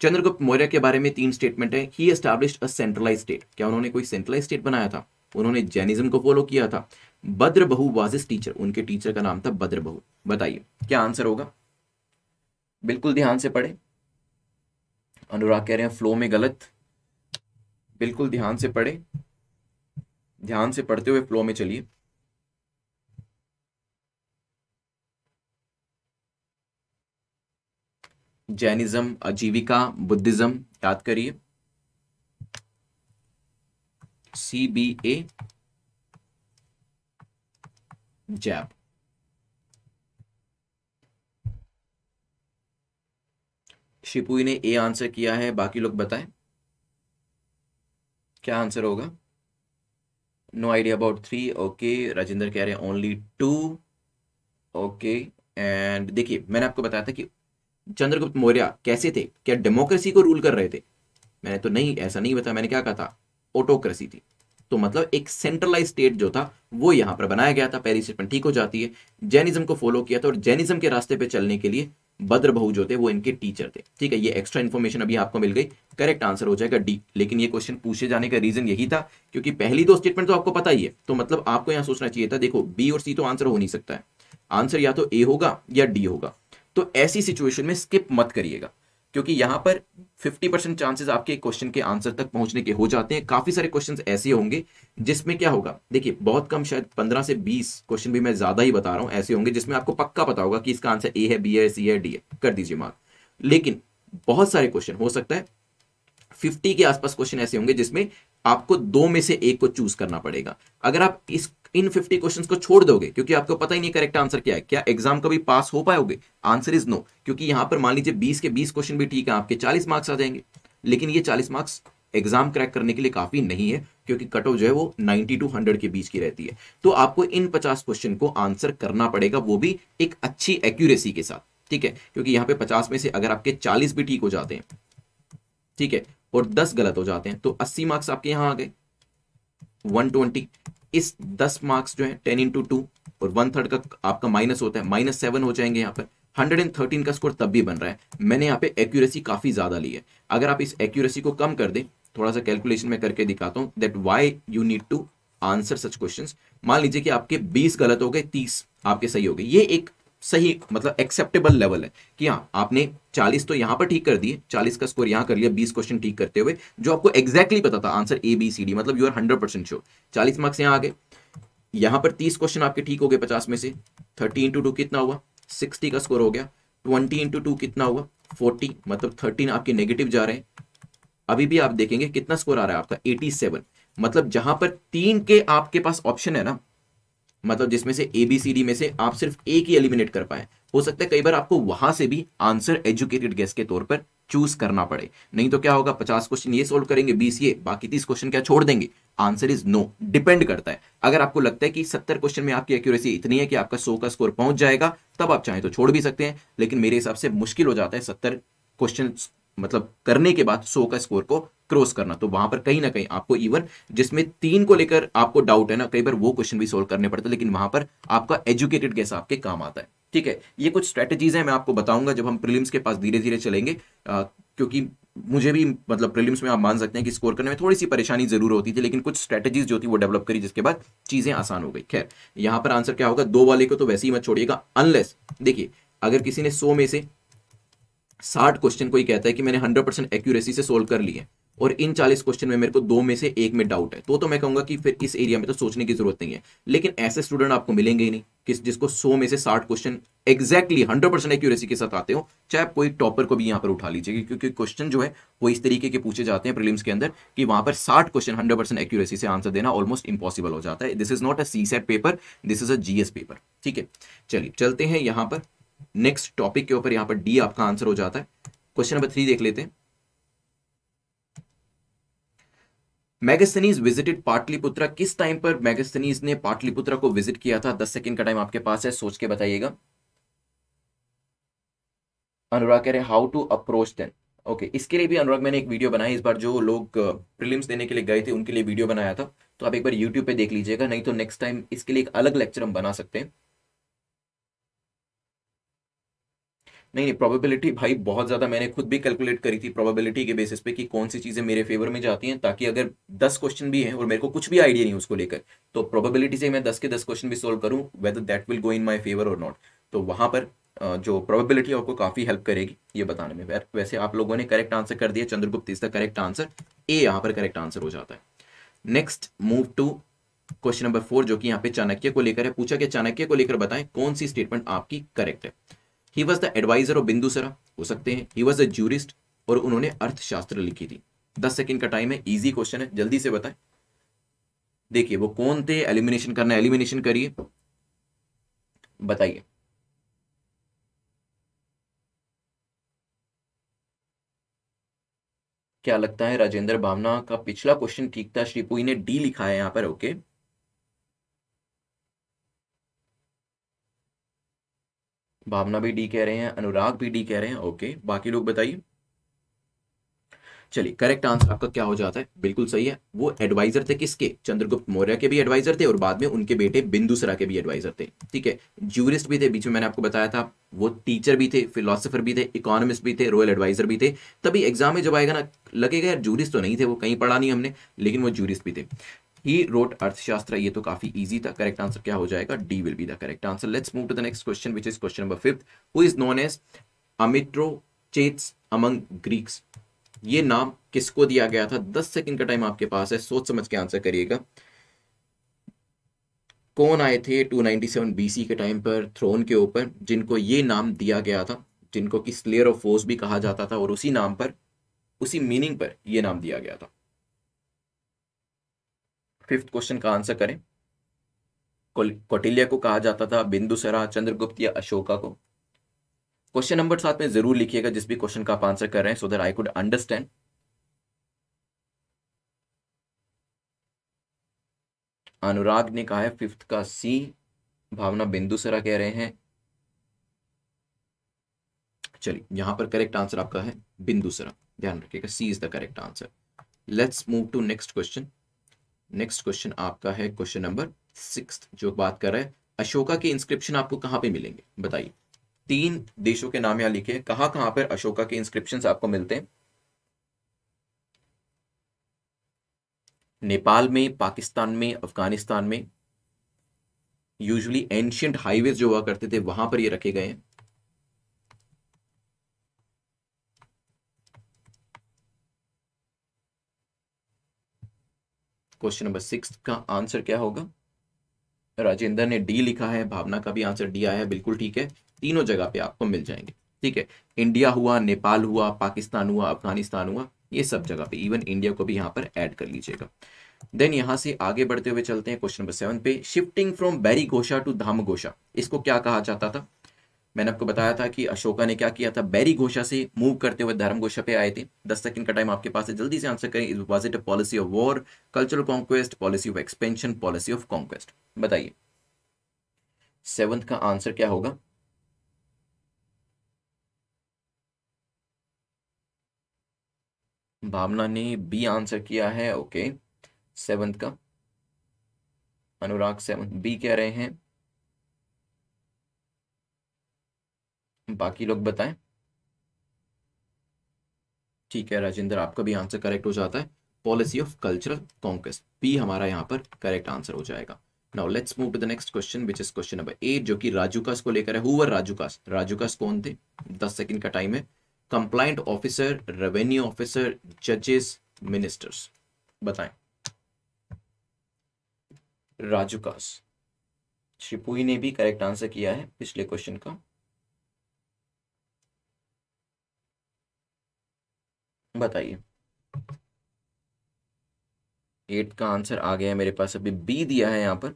[SPEAKER 1] चंद्रगुप्त मौर्य के बारे में तीन स्टेटमेंट है he establish a centralise state क्या उन्होंने कोई सेंट्रलाइज स्टेट बनाया था उन्होंने जैनिज्म को फॉलो किया था बद्र बहु वाजिस टीचर उनके टीचर का नाम था बद्र बहु बताइए क्या आंसर होगा बिल्कुल ध्यान से पढ़े अनुराग कह रहे हैं फ्लो में गलत बिल्कुल ध्यान से पढ़े ध्यान से पढ़ते हुए फ्लो में चलिए जैनिज्म आजीविका बुद्धिज्म याद करिए सी बी ए jab. शिपुई ने ए आंसर किया है बाकी लोग बताएं क्या आंसर होगा no idea about three okay Rajendra कह रहे हैं ओनली टू ओके एंड देखिए मैंने आपको बताया था कि चंद्रगुप्त मौर्य कैसे थे क्या डेमोक्रेसी को रूल कर रहे थे मैंने तो नहीं ऐसा नहीं बताया मैंने क्या कहा था ऑटोक्रेसी थी तो मतलब एक सेंट्रलाइज स्टेट जो था वो यहां पर बनाया गया था पेरिस ठीक हो जाती है जैनिज्म को फॉलो किया था और जैनिज्म के रास्ते पे चलने के लिए बद्र बहु जो थे वो इनके टीचर थे ठीक है ये एक्स्ट्रा इन्फॉर्मेशन अभी आपको मिल गई करेक्ट आंसर हो जाएगा डी लेकिन ये क्वेश्चन पूछे जाने का रीजन यही था क्योंकि पहली दो स्टेटमेंट तो आपको पता ही है तो मतलब आपको यहां सोचना चाहिए था देखो बी और सी तो आंसर हो नहीं सकता है आंसर या तो ए होगा या डी होगा तो ऐसी सिचुएशन में स्किप मत करिएगा क्योंकि यहाँ पर 50 परसेंट चांसेस आपके क्वेश्चन के आंसर तक पहुंचने के हो जाते हैं काफी सारे क्वेश्चंस ऐसे होंगे जिसमें क्या होगा देखिए बहुत कम शायद 15 से 20 क्वेश्चन भी मैं ज्यादा ही बता रहा हूं ऐसे होंगे जिसमें आपको पक्का पता होगा कि इसका आंसर ए है बी है सी है डी है कर दीजिए मार्क लेकिन बहुत सारे क्वेश्चन हो सकता है फिफ्टी के आसपास क्वेश्चन ऐसे होंगे जिसमें आपको दो में से एक को चूज करना पड़ेगा अगर आप इस इन 50 क्वेश्चंस को छोड़ दोगे क्योंकि आपको पता ही नहीं करेक्ट आंसर क्या है क्या एग्जाम कभी पास हो पाओगे आंसर इज नो क्योंकि यहां पर मान लीजिए 20 के 20 क्वेश्चन भी ठीक है आपके 40 मार्क्स आ जाएंगे लेकिन ये 40 मार्क्स एग्जाम क्रैक करने के लिए काफी नहीं है क्योंकि कट ऑफ जो है वो नाइनटी टू हंड्रेड के बीच की रहती है तो आपको इन पचास क्वेश्चन को आंसर करना पड़ेगा वो भी एक अच्छी एक्यूरेसी के साथ ठीक है क्योंकि यहाँ पे पचास में से अगर आपके चालीस भी ठीक हो जाते हैं ठीक है और दस गलत हो जाते हैं तो अस्सी मार्क्स आपके यहां आ गए 120 इस दस मार्क्स जो है टेन इंटू टू और वन थर्ड का आपका माइनस होता है माइनस सेवन हो जाएंगे यहाँ पर थर्टीन का स्कोर तब भी बन रहा है मैंने यहाँ पे एक्यूरेसी काफ़ी ज़्यादा ली है अगर आप इस एक्यूरेसी को कम कर दें थोड़ा सा कैलकुलेशन में करके दिखाता हूँ that why you need to answer such question मान लीजिए कि आपके बीस गलत हो गए तीस आपके सही हो गए ये एक सही मतलब एक्सेप्टेबल लेवल है कि हाँ आपने 40 तो यहां पर ठीक कर दिए 40 का स्कोर यहां कर लिया 20 क्वेश्चन ठीक करते हुए जो आपको एक्जैक्टली exactly पता था answer A B C D मतलब you are hundred percent sure चालीस मार्क्स यहाँ आ गए यहाँ पर 30 क्वेश्चन आपके ठीक हो गए 50 में से 30 इंटू टू कितना हुआ 60 का स्कोर हो गया 20 इंटू टू कितना हुआ 40 मतलब 13 आपके नेगेटिव जा रहे हैं अभी भी आप देखेंगे कितना स्कोर आ रहा है आपका एटी मतलब जहां पर तीन के आपके पास ऑप्शन है ना मतलब जिसमें से ए बी सी डी में से आप सिर्फ एक ही एलिमिनेट कर पाए हो सकता है कई बार आपको वहां से भी आंसर एजुकेटेड गेस के तौर पर चूज करना पड़े नहीं तो क्या होगा पचास क्वेश्चन ये सोल्व करेंगे बीस ये बाकी तीस क्वेश्चन क्या छोड़ देंगे आंसर इज नो डिपेंड करता है अगर आपको लगता है कि सत्तर क्वेश्चन में आपकी एक्यूरेसी इतनी है कि आपका सो का स्कोर पहुंच जाएगा तब आप चाहे तो छोड़ भी सकते हैं लेकिन मेरे हिसाब से मुश्किल हो जाता है सत्तर क्वेश्चन मतलब करने के बाद सो का स्कोर को क्रॉस करना तो वहां पर कहीं ना कहीं आपको इवन जिसमें तीन को लेकर आपको डाउट है ना कई बार वो क्वेश्चन भी सोल्व करने पड़ते हैं लेकिन वहां पर आपका एजुकेटेड गैस आपके काम आता है ठीक है ये कुछ स्ट्रेटेजीज हैं मैं आपको बताऊंगा जब हम प्रीलिम्स के पास धीरे धीरे चलेंगे आ, क्योंकि मुझे भी मतलब प्रीलिम्स में आप मान सकते हैं कि स्कोर करने में थोड़ी सी परेशानी जरूर होती थी लेकिन कुछ स्ट्रेटेजीज जो थी वो डेवलप करी जिसके बाद चीजें आसान हो गई खैर यहां पर आंसर क्या होगा दो वाले को तो वैसे ही मत छोड़िएगा अनलेस देखिए अगर किसी ने सो में से साठ क्वेश्चन कोई कहता है कि मैंने हंड्रेड परसेंट एक्यूरेसी से सोल्व कर लिए और इन चालीस क्वेश्चन में मेरे को दो में से एक में डाउट है तो तो मैं कहूंगा कि फिर इस एरिया में तो सोचने की जरूरत नहीं है लेकिन ऐसे स्टूडेंट आपको मिलेंगे ही नहीं किस जिसको सो में से साठ question exactly hundred percent accuracy के साथ आते हो चाहे आप कोई टॉपर को भी यहां पर उठा लीजिए क्योंकि क्वेश्चन जो है वो इस तरीके के पूछे जाते हैं प्रिलिम्स के अंदर कि वहां पर साठ क्वेश्चन हंड्रेड परसेंट एक्यूरेसी से आंसर देना ऑलमोस्ट इम्पॉसिबल हो जाता है this is not a C set paper this is a G paper ठीक है चलिए चलते हैं यहाँ पर नेक्स्ट टॉपिक के ऊपर यहाँ पर डी आपका आंसर हो जाता है क्वेश्चन नंबर थ्री देख लेते हैं मैगस्थनीज विजिटेड पाटलिपुत्र किस टाइम पर मैगस्थनीज ने पाटलिपुत्र को विजिट किया था दस सेकेंड का टाइम आपके पास है सोच के बताइएगा अनुराग कह रहे हैं how to approach then okay इसके लिए भी अनुराग मैंने एक वीडियो बनाई इस बार जो लोग प्रिलिम्स देने के लिए गए थे उनके लिए वीडियो बनाया था तो आप एक बार यूट्यूब पे देख लीजिएगा नहीं तो नेक्स्ट टाइम इसके लिए एक अलग लेक्चर हम बना सकते हैं नहीं नहीं प्रोबेबिलिटी भाई बहुत ज़्यादा मैंने खुद भी कैलकुलेट करी थी प्रोबेबिलिटी के बेसिस पे कि कौन सी चीज़ें मेरे फेवर में जाती हैं ताकि अगर दस क्वेश्चन भी हैं और मेरे को कुछ भी आइडिया नहीं उसको लेकर तो प्रोबेबिलिटी से मैं दस के दस क्वेश्चन भी सोल्व करूँ whether that will go in my favour और नॉट तो वहाँ पर जो प्रोबेबिलिटी आपको काफ़ी हेल्प करेगी ये बताने में वैसे आप लोगों ने करेक्ट आंसर कर दिया Chandragupta is the correct answer A यहाँ पर करेक्ट आंसर हो जाता है next move to question number four जो कि यहाँ पे चाणक्य को लेकर है पूछा कि चाणक्य को लेकर बताएं कौन सी स्टेटमेंट आपकी करेक्ट है he was the adviser of Bindusara हो सकते हैं ही वॉज अ जूरिस्ट और उन्होंने अर्थशास्त्र लिखी थी दस सेकेंड का टाइम है इजी क्वेश्चन है जल्दी से बताए देखिए वो कौन थे एलिमिनेशन करना एलिमिनेशन करिए बताइए क्या लगता है राजेंद्र भावना का पिछला क्वेश्चन ठीक था श्रीपुई ने डी लिखा है यहां पर ओके okay. भावना भी डी कह रहे हैं अनुराग भी डी कह रहे हैं ओके बाकी लोग बताइए चलिए करेक्ट आंसर आपका क्या हो जाता है बिल्कुल सही है वो एडवाइजर थे किसके चंद्रगुप्त मौर्य के भी एडवाइजर थे और बाद में उनके बेटे बिंदुसरा के भी एडवाइजर थे ठीक है ज्यूरिस्ट भी थे बीच में मैंने आपको बताया था वो टीचर भी थे फिलोसोफर भी थे इकोनॉमिस्ट भी थे रॉयल एडवाइजर भी थे तभी एग्जाम में जब आएगा ना लगेगा यार जूरिस्ट तो नहीं थे वो कहीं पढ़ा नहीं हमने लेकिन वो जूरिस्ट भी थे ही रोट अर्थशास्त्र ये तो काफी इजी था करेक्ट आंसर क्या हो जाएगा D will be the correct answer let's move to the next question which is question number fifth who is known as Amitrochates among Greeks ये नाम किसको दिया गया था दस सेकंड का टाइम आपके पास है सोच समझ के आंसर करिएगा कौन आए थे 297 बीसी के टाइम पर थ्रोन के ऊपर जिनको ये नाम दिया गया था जिनको कि स्लेयर ऑफ फोर्स भी कहा जाता था और उसी नाम पर उसी मीनिंग पर ये नाम दिया गया था फिफ्थ क्वेश्चन का आंसर करें कौटिल्य को कहा जाता था बिंदुसरा चंद्रगुप्त या अशोका को क्वेश्चन नंबर सात में जरूर लिखिएगा जिस भी क्वेश्चन का आप आंसर कर रहे हैं so that I could understand Anurag ने कहा है फिफ्थ का सी भावना बिंदुसरा कह रहे हैं चलिए यहां पर करेक्ट आंसर आपका है बिंदुसरा ध्यान रखिएगा C is the correct answer let's move to next question next question आपका है क्वेश्चन नंबर सिक्स जो बात कर रहे हैं अशोका के इंस्क्रिप्शन आपको कहाँ पे मिलेंगे बताइए तीन देशों के नाम यहाँ लिखे कहाँ कहाँ पर अशोका के इंस्क्रिप्शन आपको मिलते हैं नेपाल में पाकिस्तान में अफगानिस्तान में यूजुअली एंशियंट हाईवेज जो हुआ करते थे वहां पर ये रखे गए हैं क्वेश्चन नंबर सिक्स का आंसर क्या होगा राजेंद्र ने डी लिखा है भावना का भी आंसर डी आया है बिल्कुल ठीक है तीनों जगह पे आपको मिल जाएंगे ठीक है इंडिया हुआ नेपाल हुआ पाकिस्तान हुआ अफगानिस्तान हुआ ये सब जगह पे इवन इंडिया को भी यहाँ पर ऐड कर लीजिएगा देन यहाँ से आगे बढ़ते हुए चलते हैं क्वेश्चन नंबर सेवन पे shifting from Bheri Ghosha to Dhamma Ghosha इसको क्या कहा जाता था मैंने आपको बताया था कि अशोका ने क्या किया था बैरी घोषा से मूव करते हुए धर्म घोषा पे आए थे दस सेकंड का टाइम आपके पास है जल्दी से आंसर करें is was it policy of war cultural conquest policy of expansion policy of conquest बताइए सेवंथ का आंसर क्या होगा भावना ने बी आंसर किया है ओके सेवंथ का अनुराग सेवंथ बी कह रहे हैं बाकी लोग बताएं ठीक है राजेंद्र आपका भी आंसर करेक्ट हो जाता है policy of cultural conquest P हमारा यहाँ पर करेक्ट आंसर हो जाएगा now let's move to the next question which is question number eight जो कि राजूकास को लेकर है हुवर राजूकास राजूकास कौन थे दस सेकंड का टाइम है कंप्लाइंट ऑफिसर रेवेन्यू ऑफिसर जजेस मिनिस्टर्स बताएं राजूकास श्रीपुई ने भी करेक्ट आंसर किया है पिछले क्वेश्चन का बताइए एट का आंसर आ गया है मेरे पास अभी बी दिया है यहां पर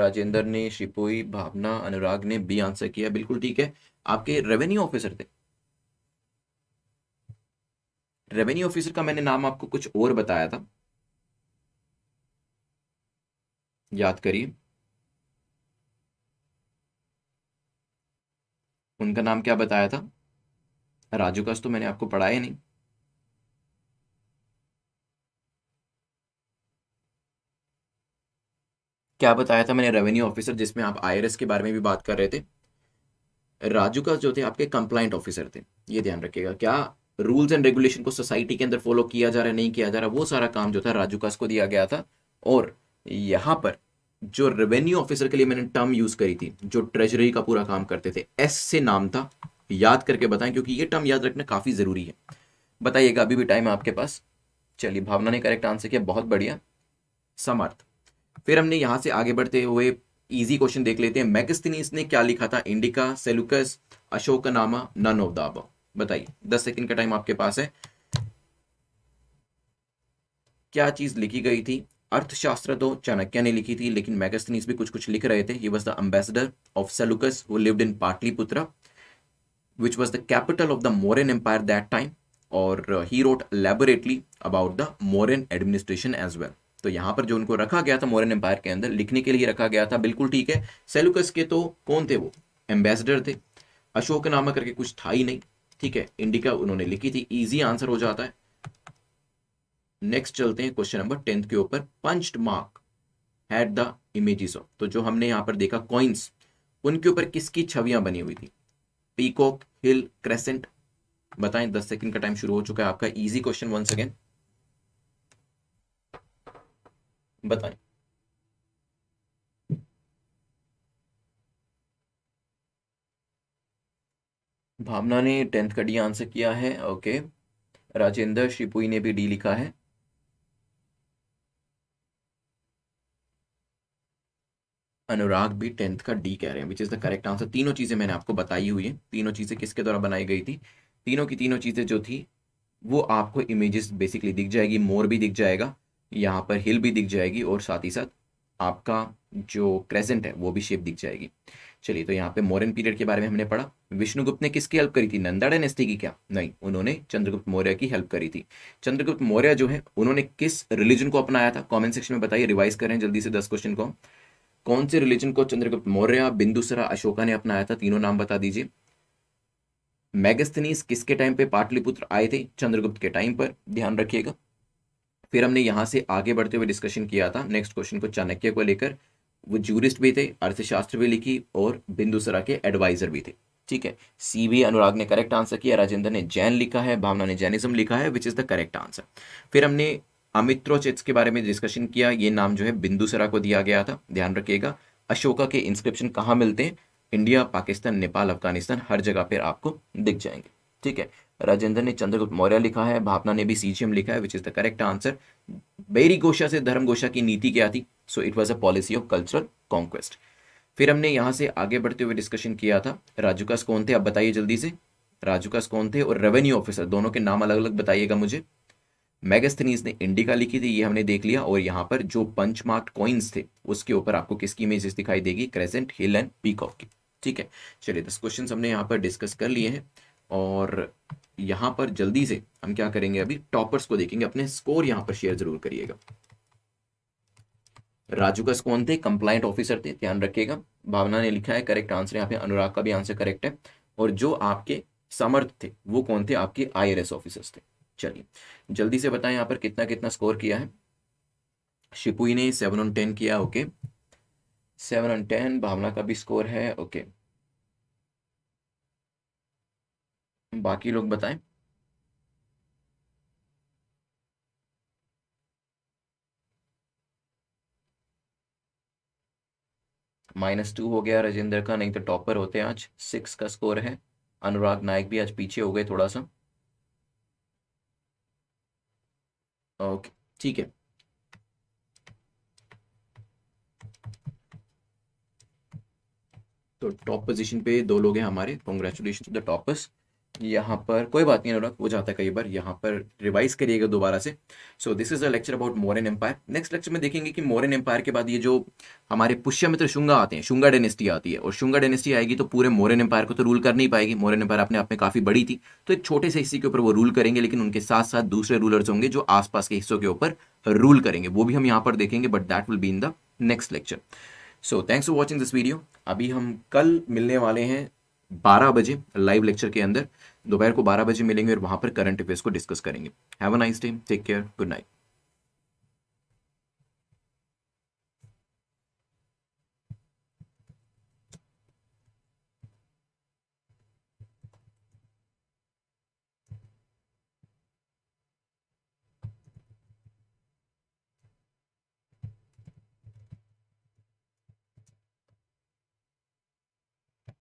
[SPEAKER 1] राजेंद्र ने शिपोई भावना अनुराग ने बी आंसर किया बिल्कुल ठीक है आपके रेवेन्यू ऑफिसर थे रेवेन्यू ऑफिसर का मैंने नाम आपको कुछ और बताया था याद करिए उनका नाम क्या बताया था राजू का तो मैंने आपको पढ़ाया नहीं क्या बताया था मैंने रेवेन्यू ऑफिसर जिसमें आप आईआरएस के बारे में भी बात कर रहे थे राजू का जो थे आपके कंप्लाइंट ऑफिसर थे ये ध्यान रखिएगा क्या रूल्स एंड रेगुलेशन को सोसाइटी के अंदर फॉलो किया जा रहा है नहीं किया जा रहा वो सारा काम जो था राजू कास को दिया गया था और यहाँ पर जो रेवेन्यू ऑफिसर के लिए मैंने टर्म यूज करी थी जो ट्रेजरी का पूरा काम करते थे एस से नाम था याद करके बताएं क्योंकि ये टर्म याद रखना काफ़ी ज़रूरी है बताइएगा अभी भी टाइम है आपके पास चलिए भावना ने करेक्ट आंसर किया बहुत बढ़िया समर्थ फिर हमने यहां से आगे बढ़ते हुए इजी क्वेश्चन देख लेते हैं मैगस्तनीस ने क्या लिखा था इंडिका सेलुकस अशोक नामा नन ऑफ दब बताइए दस सेकंड का टाइम आपके पास है क्या चीज लिखी गई थी अर्थशास्त्र तो चाणक्य ने लिखी थी लेकिन मैगस्तनीस भी कुछ कुछ लिख रहे थे he was the ambassador of Seleucus वो lived in Pataliputra which was the capital of the Mauryan Empire that time. और he wrote elaborately about the Mauryan administration as well तो यहाँ पर जो उनको रखा गया था मोरन एम्पायर के अंदर लिखने के लिए रखा गया था बिल्कुल ठीक है सेलुकस के तो कौन थे वो एम्बेसडर थे अशोक नामा करके कुछ था ही नहीं ठीक है इंडिका उन्होंने लिखी थी इजी आंसर हो जाता है नेक्स्ट चलते हैं क्वेश्चन नंबर टेंथ के ऊपर punch mark had the images of तो जो हमने यहाँ पर देखा कॉइन्स उनके ऊपर किसकी छवियां बनी हुई थी पीकॉक हिल क्रेसेंट बताएं दस सेकंड का टाइम शुरू हो चुका है आपका इजी क्वेश्चन वन सेकेंड बताएं भावना ने टेंथ का डी आंसर किया है ओके राजेंद्र श्रीपुई ने भी डी लिखा है अनुराग भी टेंथ का डी कह रहे हैं which is the correct answer तीनों चीज़ें मैंने आपको बताई हुई है तीनों चीज़ें किसके द्वारा बनाई गई थी तीनों की तीनों चीज़ें जो थी वो आपको इमेजेस बेसिकली दिख जाएगी मोर भी दिख जाएगा यहाँ पर हिल भी दिख जाएगी और साथ ही साथ आपका जो क्रेजेंट है वो भी शेप दिख जाएगी चलिए तो यहाँ पे मोरन पीरियड के बारे में हमने पढ़ा विष्णुगुप्त ने किसकी हेल्प करी थी नंदा डायनेस्टी की क्या नहीं उन्होंने चंद्रगुप्त मौर्य की हेल्प करी थी चंद्रगुप्त मौर्य जो है उन्होंने किस रिलीजन को अपनाया था कमेंट सेक्शन में बताइए रिवाइज करें जल्दी से दस क्वेश्चन को कौन से रिलीजन को चंद्रगुप्त मौर्य बिंदुसरा अशोका ने अपनाया था तीनों नाम बता दीजिए मैगस्थनीस किसके टाइम पे पाटलिपुत्र आए थे चंद्रगुप्त के टाइम पर ध्यान रखिएगा फिर हमने यहां से आगे बढ़ते हुए डिस्कशन किया था नेक्स्ट क्वेश्चन को चाणक्य को लेकर वो जूरिस्ट भी थे अर्थशास्त्र भी लिखी और बिंदुसरा के एडवाइजर भी थे ठीक है सी बी अनुराग ने करेक्ट आंसर किया राजेंद्र ने जैन लिखा है भावना ने जैनिज्म लिखा है which is the correct answer फिर हमने अमित्रोचिट्स के बारे में डिस्कशन किया ये नाम जो है बिंदुसरा को दिया गया था ध्यान रखिएगा अशोका के इंस्क्रिप्शन कहाँ मिलते हैं इंडिया पाकिस्तान नेपाल अफगानिस्तान हर जगह पर आपको दिख जाएंगे ठीक है राजेंद्र ने चंद्रगुप्त मौर्य लिखा है भावना ने भी सीजीएम लिखा है which is the correct answer बेरी गोशा से धर्म गोशा की नीति क्या थी so it was a policy of cultural conquest फिर हमने यहाँ से आगे बढ़ते हुए डिस्कशन किया था राजुकास कौन थे आप बताइए जल्दी से राजू कास कौन थे और रेवेन्यू ऑफिसर दोनों के नाम अलग अलग बताइएगा मुझे मेगास्थनीज ने इंडिका लिखी थी ये हमने देख लिया और यहाँ पर जो पंच मार्क कॉइन्स थे उसके ऊपर आपको किसकी इमेजेस दिखाई देगी crescent hill and peacock की ठीक है चलिए दस क्वेश्चन हमने यहाँ पर डिस्कस कर लिए हैं और यहाँ पर जल्दी से हम क्या करेंगे अभी टॉपर्स को देखेंगे अपने स्कोर यहाँ पर शेयर जरूर करिएगा राजू कस कौन थे कंप्लाइंट ऑफिसर थे ध्यान रखिएगा भावना ने लिखा है करेक्ट आंसर यहाँ पे अनुराग का भी आंसर करेक्ट है और जो आपके समर्थ थे वो कौन थे आपके आईआरएस ऑफिसर्स थे चलिए जल्दी से बताएं यहाँ पर कितना कितना स्कोर किया है शिपुई ने सेवन ऑन टेन किया okay seven on ten Bhavana का भी स्कोर है ओके बाकी लोग बताएं माइनस टू हो गया राजेंद्र का नहीं तो टॉपर होते आज सिक्स का स्कोर है अनुराग नायक भी आज पीछे हो गए थोड़ा सा ओके ठीक है तो टॉप पोजीशन पे दो लोग हैं हमारे कॉन्ग्रेचुलेशन टू द टॉपर्स यहाँ पर कोई बात नहीं अनुराग वो जाता है कई बार यहाँ पर रिवाइज करिएगा दोबारा से so this is a lecture about Mauryan empire next lecture में देखेंगे कि मोरन एम्पायर के बाद ये जो हमारे पुष्यमित्र शुंगा आते हैं शुंगा डेनेस्टी आती है और शुंगा डेनेस्टी आएगी तो पूरे मोरन एम्पायर को तो रूल कर नहीं पाएगी मोरन एम्पायर अपने आप में काफ़ी बड़ी थी तो एक छोटे से हिस्से के ऊपर वो रूल करेंगे लेकिन उनके साथ साथ दूसरे रूलर्स होंगे जो आसपास के हिस्सों के ऊपर रूल करेंगे वो भी हम यहाँ पर देखेंगे but that will be in the next lecture so thanks for watching this video अभी हम कल मिलने वाले हैं 12 बजे लाइव लेक्चर के अंदर दोपहर को 12 बजे मिलेंगे और वहां पर करंट अफेयर्स को डिस्कस करेंगे have a nice day take care good night